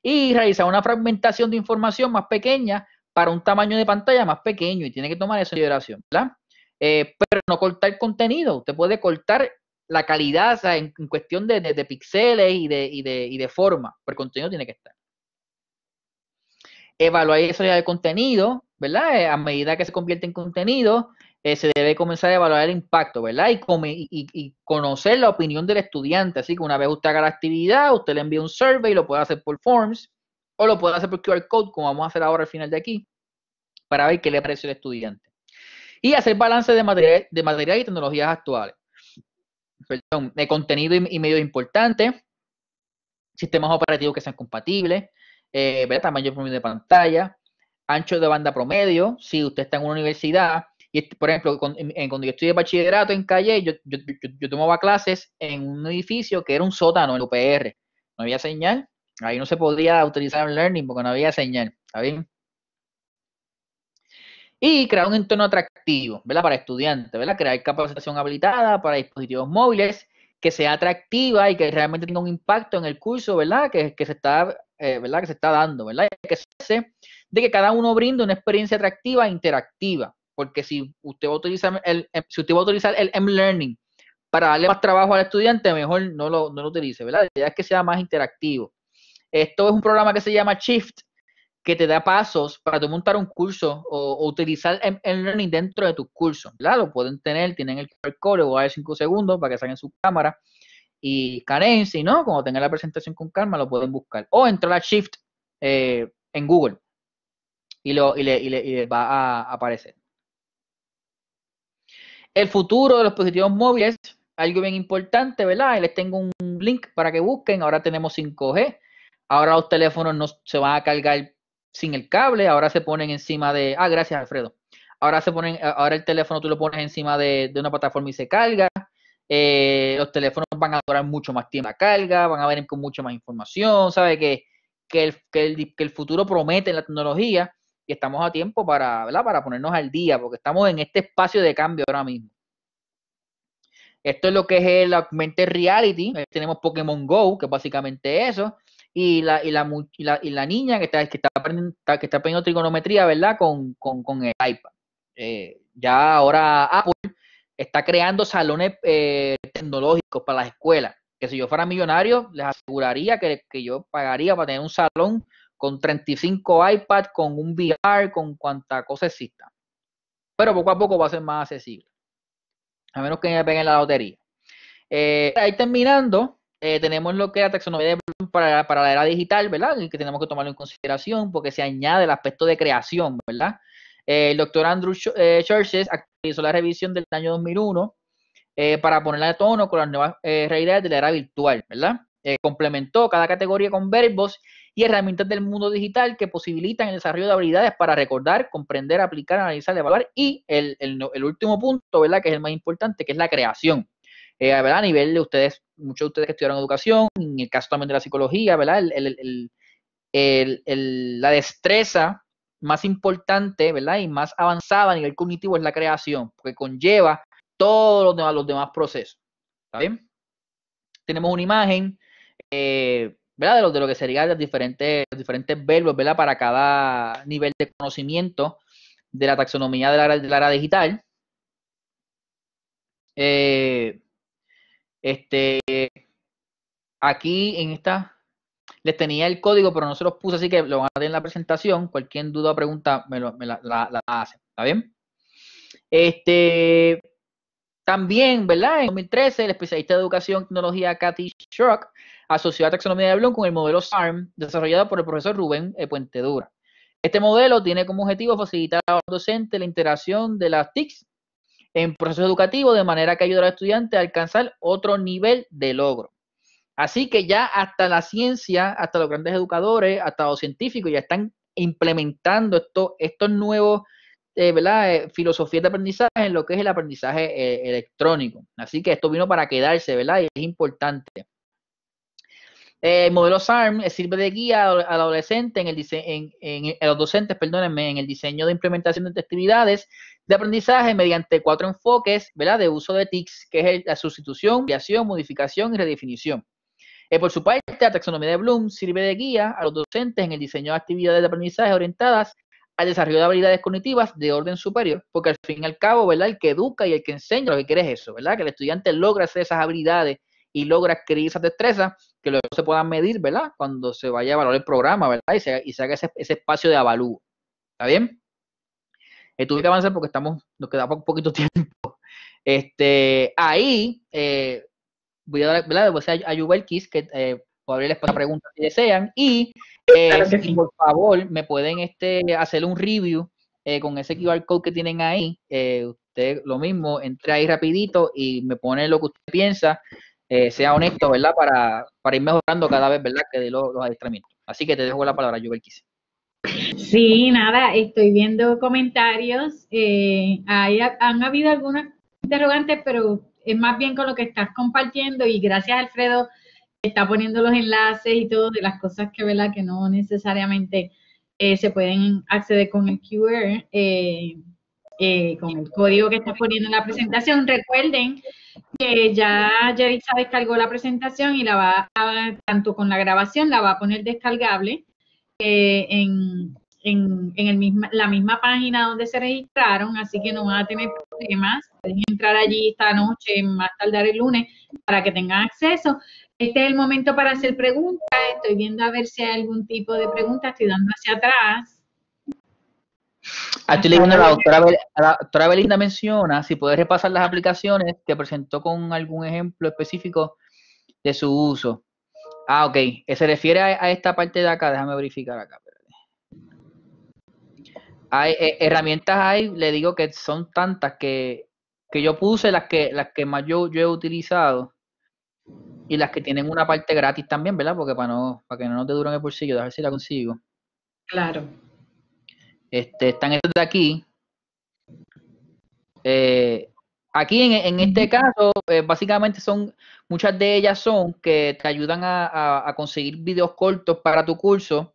Y realizar una fragmentación de información más pequeña para un tamaño de pantalla más pequeño y tiene que tomar esa liberación, ¿verdad? Eh, pero no cortar contenido, usted puede cortar la calidad o sea, en, cuestión de, de, píxeles y de, de, forma, pero el contenido tiene que estar. Evaluar eso ya de contenido, ¿verdad? Eh, a medida que se convierte en contenido, eh, se debe comenzar a evaluar el impacto, ¿verdad? Y, come, y, y, conocer la opinión del estudiante. Así que una vez usted haga la actividad, usted le envía un survey, lo puede hacer por Forms, o lo puede hacer por QR Code, como vamos a hacer ahora al final de aquí, para ver qué le parece al estudiante. Y hacer balance de material, de y tecnologías actuales. Perdón, de contenido y, medios importantes, sistemas operativos que sean compatibles, eh, tamaño promedio de pantalla, ancho de banda promedio, si usted está en una universidad, y por ejemplo, cuando yo estudié bachillerato en Calle, yo, yo, tomaba clases en un edificio que era un sótano, en UPR. No había señal, Ahí no se podía utilizar learning porque no había señal, ¿está bien? Y crear un entorno atractivo, ¿verdad? Para estudiantes, ¿verdad? Crear capacitación habilitada para dispositivos móviles que sea atractiva y que realmente tenga un impacto en el curso, ¿verdad? Que, se está, eh, ¿verdad? Que se está dando, ¿verdad? Que se, de que cada uno brinde una experiencia atractiva e interactiva, porque si usted va a utilizar el, em, si utilizar el M-Learning para darle más trabajo al estudiante, mejor no lo, no lo utilice, ¿verdad? La idea es que sea más interactivo. Esto es un programa que se llama Shift, que te da pasos para montar un curso o, utilizar el, learning dentro de tu curso. ¿verdad? Lo pueden tener, tienen el QR code, voy a dar 5 segundos para que salgan su cámara y Karen, si no, cuando tengan la presentación con calma lo pueden buscar. O entrar a Shift eh, en Google y, lo, le, va a, aparecer. El futuro de los dispositivos móviles, algo bien importante, ¿verdad? les tengo un link para que busquen. Ahora tenemos 5G, Ahora los teléfonos no se van a cargar sin el cable, ahora se ponen encima de. Ah, gracias, Alfredo. Ahora se ponen, ahora el teléfono tú lo pones encima de, una plataforma y se carga. Eh, los teléfonos van a durar mucho más tiempo la carga, van a venir con mucha más información, ¿sabe? Que, que, el, futuro promete en la tecnología y estamos a tiempo para, para ponernos al día, porque estamos en este espacio de cambio ahora mismo. Esto es lo que es el augmented reality. Eh, tenemos Pokémon Go, que es básicamente eso y la, y la, y niña que está, que, está aprendiendo, que está aprendiendo trigonometría, ¿verdad? Con, el iPad. Eh, ya ahora Apple está creando salones eh, tecnológicos para las escuelas. Que si yo fuera millonario, les aseguraría que, yo pagaría para tener un salón con 35 iPads, con un VR, con cuanta cosa exista. Pero poco a poco va a ser más accesible. A menos que me peguen la lotería. Eh, ahí terminando, eh, tenemos lo que es la taxonomía Bloom para, la era digital, ¿verdad? que tenemos que tomarlo en consideración porque se añade el aspecto de creación, ¿verdad? Eh, el doctor Andrew eh, Churches actualizó la revisión del año 2001 para ponerla de tono con las nuevas realidades de la era virtual, ¿verdad? complementó cada categoría con verbos y herramientas del mundo digital que posibilitan el desarrollo de habilidades para recordar, comprender, aplicar, analizar, evaluar y el, el, el último punto, ¿verdad? Que es el más importante, que es la creación. Eh, a nivel de ustedes, muchos de ustedes que estudiaron educación, en el caso también de la psicología, ¿verdad? la destreza más importante, ¿verdad? Y más avanzada a nivel cognitivo es la creación, porque conlleva todos los demás, procesos. Tenemos una imagen, eh, ¿verdad? De lo, que serían los diferentes, diferentes verbos, ¿verdad? Para cada nivel de conocimiento de la taxonomía de la, era área digital. Eh, este, aquí en esta les tenía el código, pero no se los puse, así que lo van a tener en la presentación. Cualquier duda o pregunta me, la, hacen. ¿Está bien? Este, también, ¿verdad? En 2013, el especialista de educación y tecnología Kathy Schrock asoció a taxonomía de Bloom con el modelo SARM desarrollado por el profesor Rubén eh, Puentedura. Este modelo tiene como objetivo facilitar a los docentes la integración de las TICs en proceso educativo de manera que ayude al estudiante a alcanzar otro nivel de logro. Así que ya hasta la ciencia, hasta los grandes educadores, hasta los científicos ya están implementando estos nuevos eh, eh, filosofías de aprendizaje en lo que es el aprendizaje eh, electrónico. Así que esto vino para quedarse, ¿verdad? Y es importante. Eh, el modelo SARM sirve de guía al adolescente, en el en, en, a los docentes, en el diseño de implementación de actividades de aprendizaje mediante cuatro enfoques ¿verdad? de uso de TICs, que es la sustitución, creación, modificación y redefinición. Eh, por su parte, la taxonomía de Bloom sirve de guía a los docentes en el diseño de actividades de aprendizaje orientadas al desarrollo de habilidades cognitivas de orden superior, porque al fin y al cabo, ¿verdad? El que educa y el que enseña lo que quiere es eso, ¿verdad? Que el estudiante logra hacer esas habilidades y logra adquirir esas destrezas que luego se puedan medir, ¿verdad? Cuando se vaya a evaluar el programa, ¿verdad? Y se, y haga ese, espacio de avalúo. ¿Está bien? Estuve tuve que avanzar porque estamos, nos queda poquito (laughs) tiempo. Este, ahí eh, voy a dar, ¿verdad? Voy a, a el que eh, puedo abrirles para preguntas si desean. Y eh, por favor me pueden este, hacer un review eh, con ese QR code que tienen ahí. usted lo mismo, entre ahí rapidito y me pone lo que usted piensa eh, sea honesto, ¿verdad? Para, para, ir mejorando cada vez, ¿verdad? Que de los, los adiestramientos. Así que te dejo la palabra, yo Sí, nada, estoy viendo comentarios. Eh, Ahí han habido algunas interrogantes, pero es más bien con lo que estás compartiendo y gracias, Alfredo, está poniendo los enlaces y todo de las cosas que, ¿verdad? Que no necesariamente eh, se pueden acceder con el QR. Eh, con el código que está poniendo en la presentación. Recuerden que ya Yerisa descargó la presentación y la va, a, tanto con la grabación, la va a poner descargable eh, en, en, la misma página donde se registraron, así que no van a tener problemas. Pueden entrar allí esta noche, más tardar el lunes, para que tengan acceso. Este es el momento para hacer preguntas. Estoy viendo a ver si hay algún tipo de pregunta. Estoy dando hacia atrás. Estoy ah, leyendo la doctora, la doctora Belinda menciona, si puedes repasar las aplicaciones que presentó con algún ejemplo específico de su uso. Ah, ok. Eh, se refiere a, esta parte de acá, déjame verificar acá. Hay, eh, herramientas hay, le digo que son tantas que, yo puse las que las que más yo, he utilizado y las que tienen una parte gratis también, ¿verdad? Porque para no para que no nos te duren el bolsillo, a ver si la consigo. Claro. Este, están estos de aquí. Eh, aquí en, este caso, eh, básicamente son, muchas de ellas son que te ayudan a, conseguir videos cortos para tu curso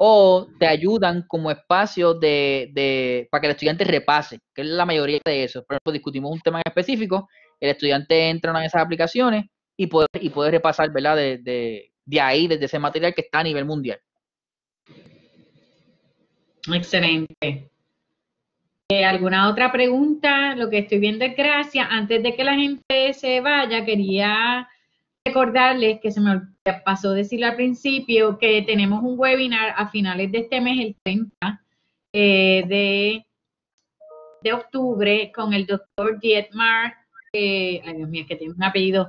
o te ayudan como espacio de, para que el estudiante repase, que es la mayoría de eso. Por ejemplo, discutimos un tema específico, el estudiante entra en esas aplicaciones y puede, y puede repasar, ¿verdad? de ahí, desde ese material que está a nivel mundial. Excelente. Eh, ¿Alguna otra pregunta? Lo que estoy viendo es gracias. Antes de que la gente se vaya, quería recordarles que se me pasó decir al principio, que tenemos un webinar a finales de este mes, el 30 eh, de, octubre, con el doctor Dietmar, ay Dios mío, que tiene un apellido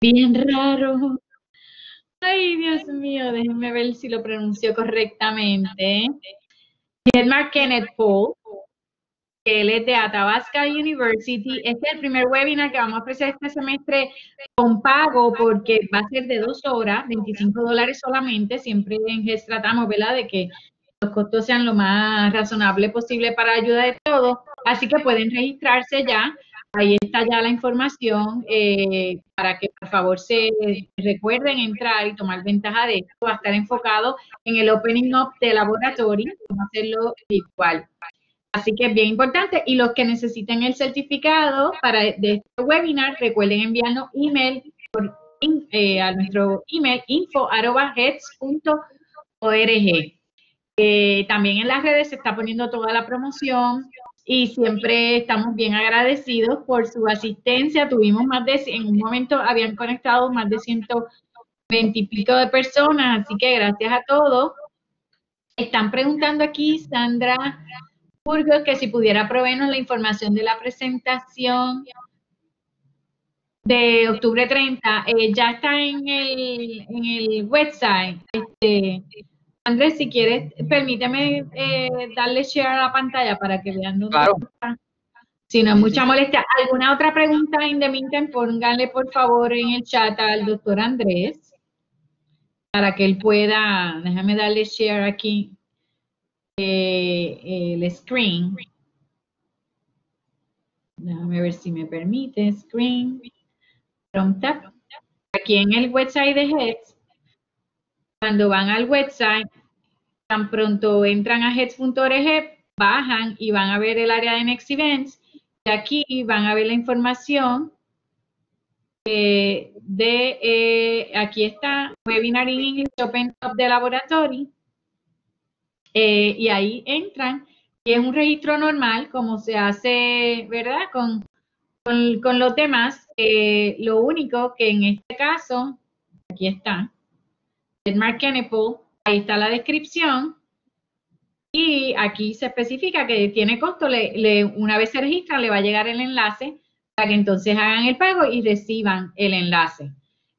bien raro. Ay, Dios mío, déjenme ver si lo pronunció correctamente. Edmar Kenneth Paul, que él University. Este es el primer webinar que vamos a ofrecer este semestre con pago porque va a ser de dos horas, 25 dólares solamente. Siempre en GES tratamos, ¿verdad?, de que los costos sean lo más razonable posible para ayuda de todos. Así que pueden registrarse ya. Ahí está ya la información eh, para que por favor se recuerden entrar y tomar ventaja de esto. Va a estar enfocado en el opening up de laboratorio, vamos a hacerlo virtual. Así que es bien importante. Y los que necesiten el certificado para de este webinar, recuerden enviarnos email por, eh, a nuestro email info.heads.org. Eh, también en las redes se está poniendo toda la promoción y siempre estamos bien agradecidos por su asistencia. Tuvimos más de, en un momento habían conectado más de 120 y de personas, así que gracias a todos. Están preguntando aquí, Sandra Burgos, que si pudiera proveernos la información de la presentación de octubre 30. Eh, ya está en el, en el website. Este, Andrés, si quieres, permíteme eh, darle share a la pantalla para que vean claro. Si no es mucha molestia. ¿Alguna otra pregunta, Indemiten? Pónganle, por favor, en el chat al doctor Andrés para que él pueda, déjame darle share aquí eh, el screen. Déjame ver si me permite, screen. Aquí en el website de Hex cuando van al website, tan pronto entran a heads.org, bajan y van a ver el área de Next Events. Y aquí van a ver la información eh, de, eh, aquí está, Webinar in English Open Up de Laboratory. Eh, y ahí entran y es un registro normal como se hace, ¿verdad? Con, con los demás. lo único que en este caso, aquí está, en Ahí está la descripción. Y aquí se especifica que tiene costo. una vez se registra, le va a llegar el enlace para que entonces hagan el pago y reciban el enlace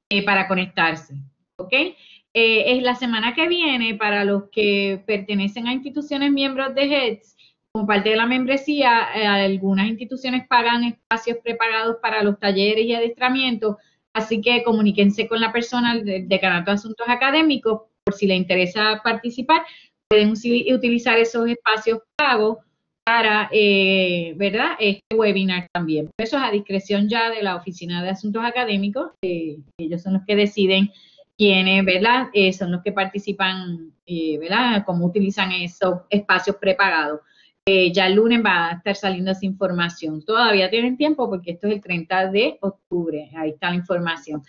eh, para conectarse. ¿Ok? Eh, es la semana que viene para los que pertenecen a instituciones miembros de HEDS. Como parte de la membresía, eh, algunas instituciones pagan espacios preparados para los talleres y adiestramientos Así que comuníquense con la persona de Decanato de Asuntos Académicos por si le interesa participar. Pueden utilizar esos espacios pagos para, eh, ¿verdad?, este webinar también. Eso es a discreción ya de la Oficina de Asuntos Académicos. ellos son los que deciden quiénes, ¿verdad?, eh, son los que participan, eh, ¿verdad?, cómo utilizan esos espacios prepagados ya el lunes va a estar saliendo esa información. Todavía tienen tiempo porque esto es el 30 de octubre. Ahí está la información.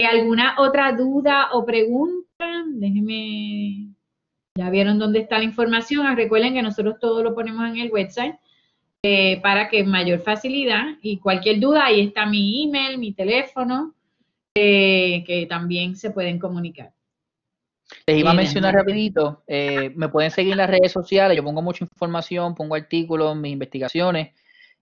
Eh, ¿Alguna otra duda o pregunta? Déjenme. Ya vieron dónde está la información. Ah, recuerden que nosotros todo lo ponemos en el website eh, para que mayor facilidad. Y cualquier duda, ahí está mi email, mi teléfono, eh, que también se pueden comunicar. Les iba a mencionar rapidito, eh, me pueden seguir en las redes sociales, yo pongo mucha información, pongo artículos, mis investigaciones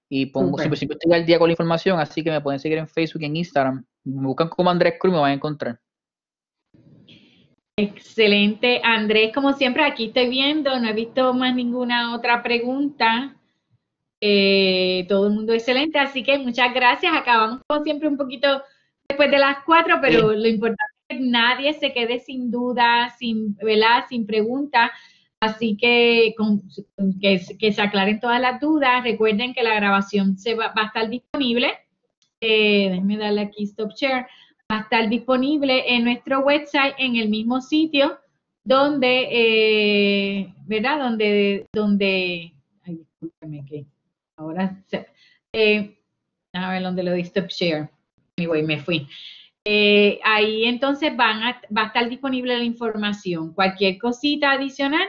y pongo, siempre, siempre, estoy al día con la información, así que me pueden seguir en Facebook y en Instagram. Me buscan como Andrés Cruz y me van a encontrar. Excelente, Andrés, como siempre aquí estoy viendo, no he visto más ninguna otra pregunta. Eh, todo el mundo excelente, así que muchas gracias. Acabamos como siempre un poquito después de las cuatro, pero lo importante nadie se quede sin duda, sin, ¿verdad? sin preguntas. Así que, que, se aclaren todas las dudas. Recuerden que la grabación se va, a estar disponible. Eh, déjenme darle aquí stop share. Va a estar disponible en nuestro website en el mismo sitio donde, eh, ¿verdad? Donde, donde, ay, que ahora, eh, a ver, donde lo di stop share. me fui. Eh, ahí entonces van va a estar disponible la información. Cualquier cosita adicional,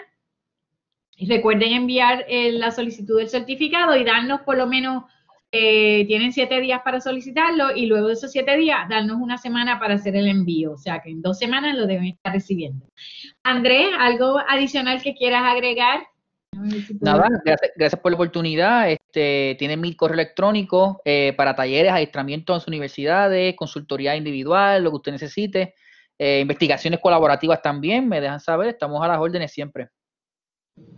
recuerden enviar eh, la solicitud del certificado y darnos por lo menos, eh, tienen siete días para solicitarlo y luego de esos siete días, darnos una semana para hacer el envío. O sea que en dos semanas lo deben estar recibiendo. Andrés, ¿algo adicional que quieras agregar? Nada, gracias, por la oportunidad. Este, tiene mi correo electrónico eh, para talleres, adiestramiento en sus universidades, consultoría individual, lo que usted necesite, eh, investigaciones colaborativas también, me dejan saber, estamos a las órdenes siempre.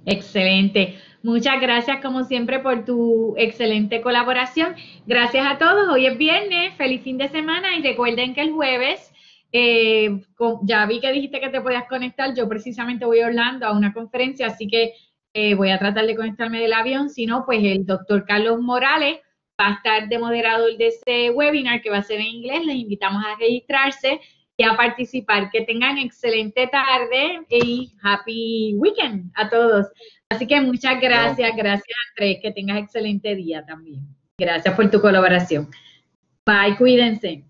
Excelente. Muchas gracias como siempre por tu excelente colaboración. Gracias a todos. Hoy es viernes, feliz fin de semana y recuerden que el jueves... Eh, ya vi que dijiste que te podías conectar, yo precisamente voy hablando a una conferencia, así que eh, voy a tratar de conectarme del avión, si no, pues el doctor Carlos Morales va a estar de moderador de este webinar que va a ser en inglés. Les invitamos a registrarse y a participar. Que tengan excelente tarde y happy weekend a todos. Así que muchas gracias, gracias Andrés, que tengas excelente día también. Gracias por tu colaboración. Bye, cuídense.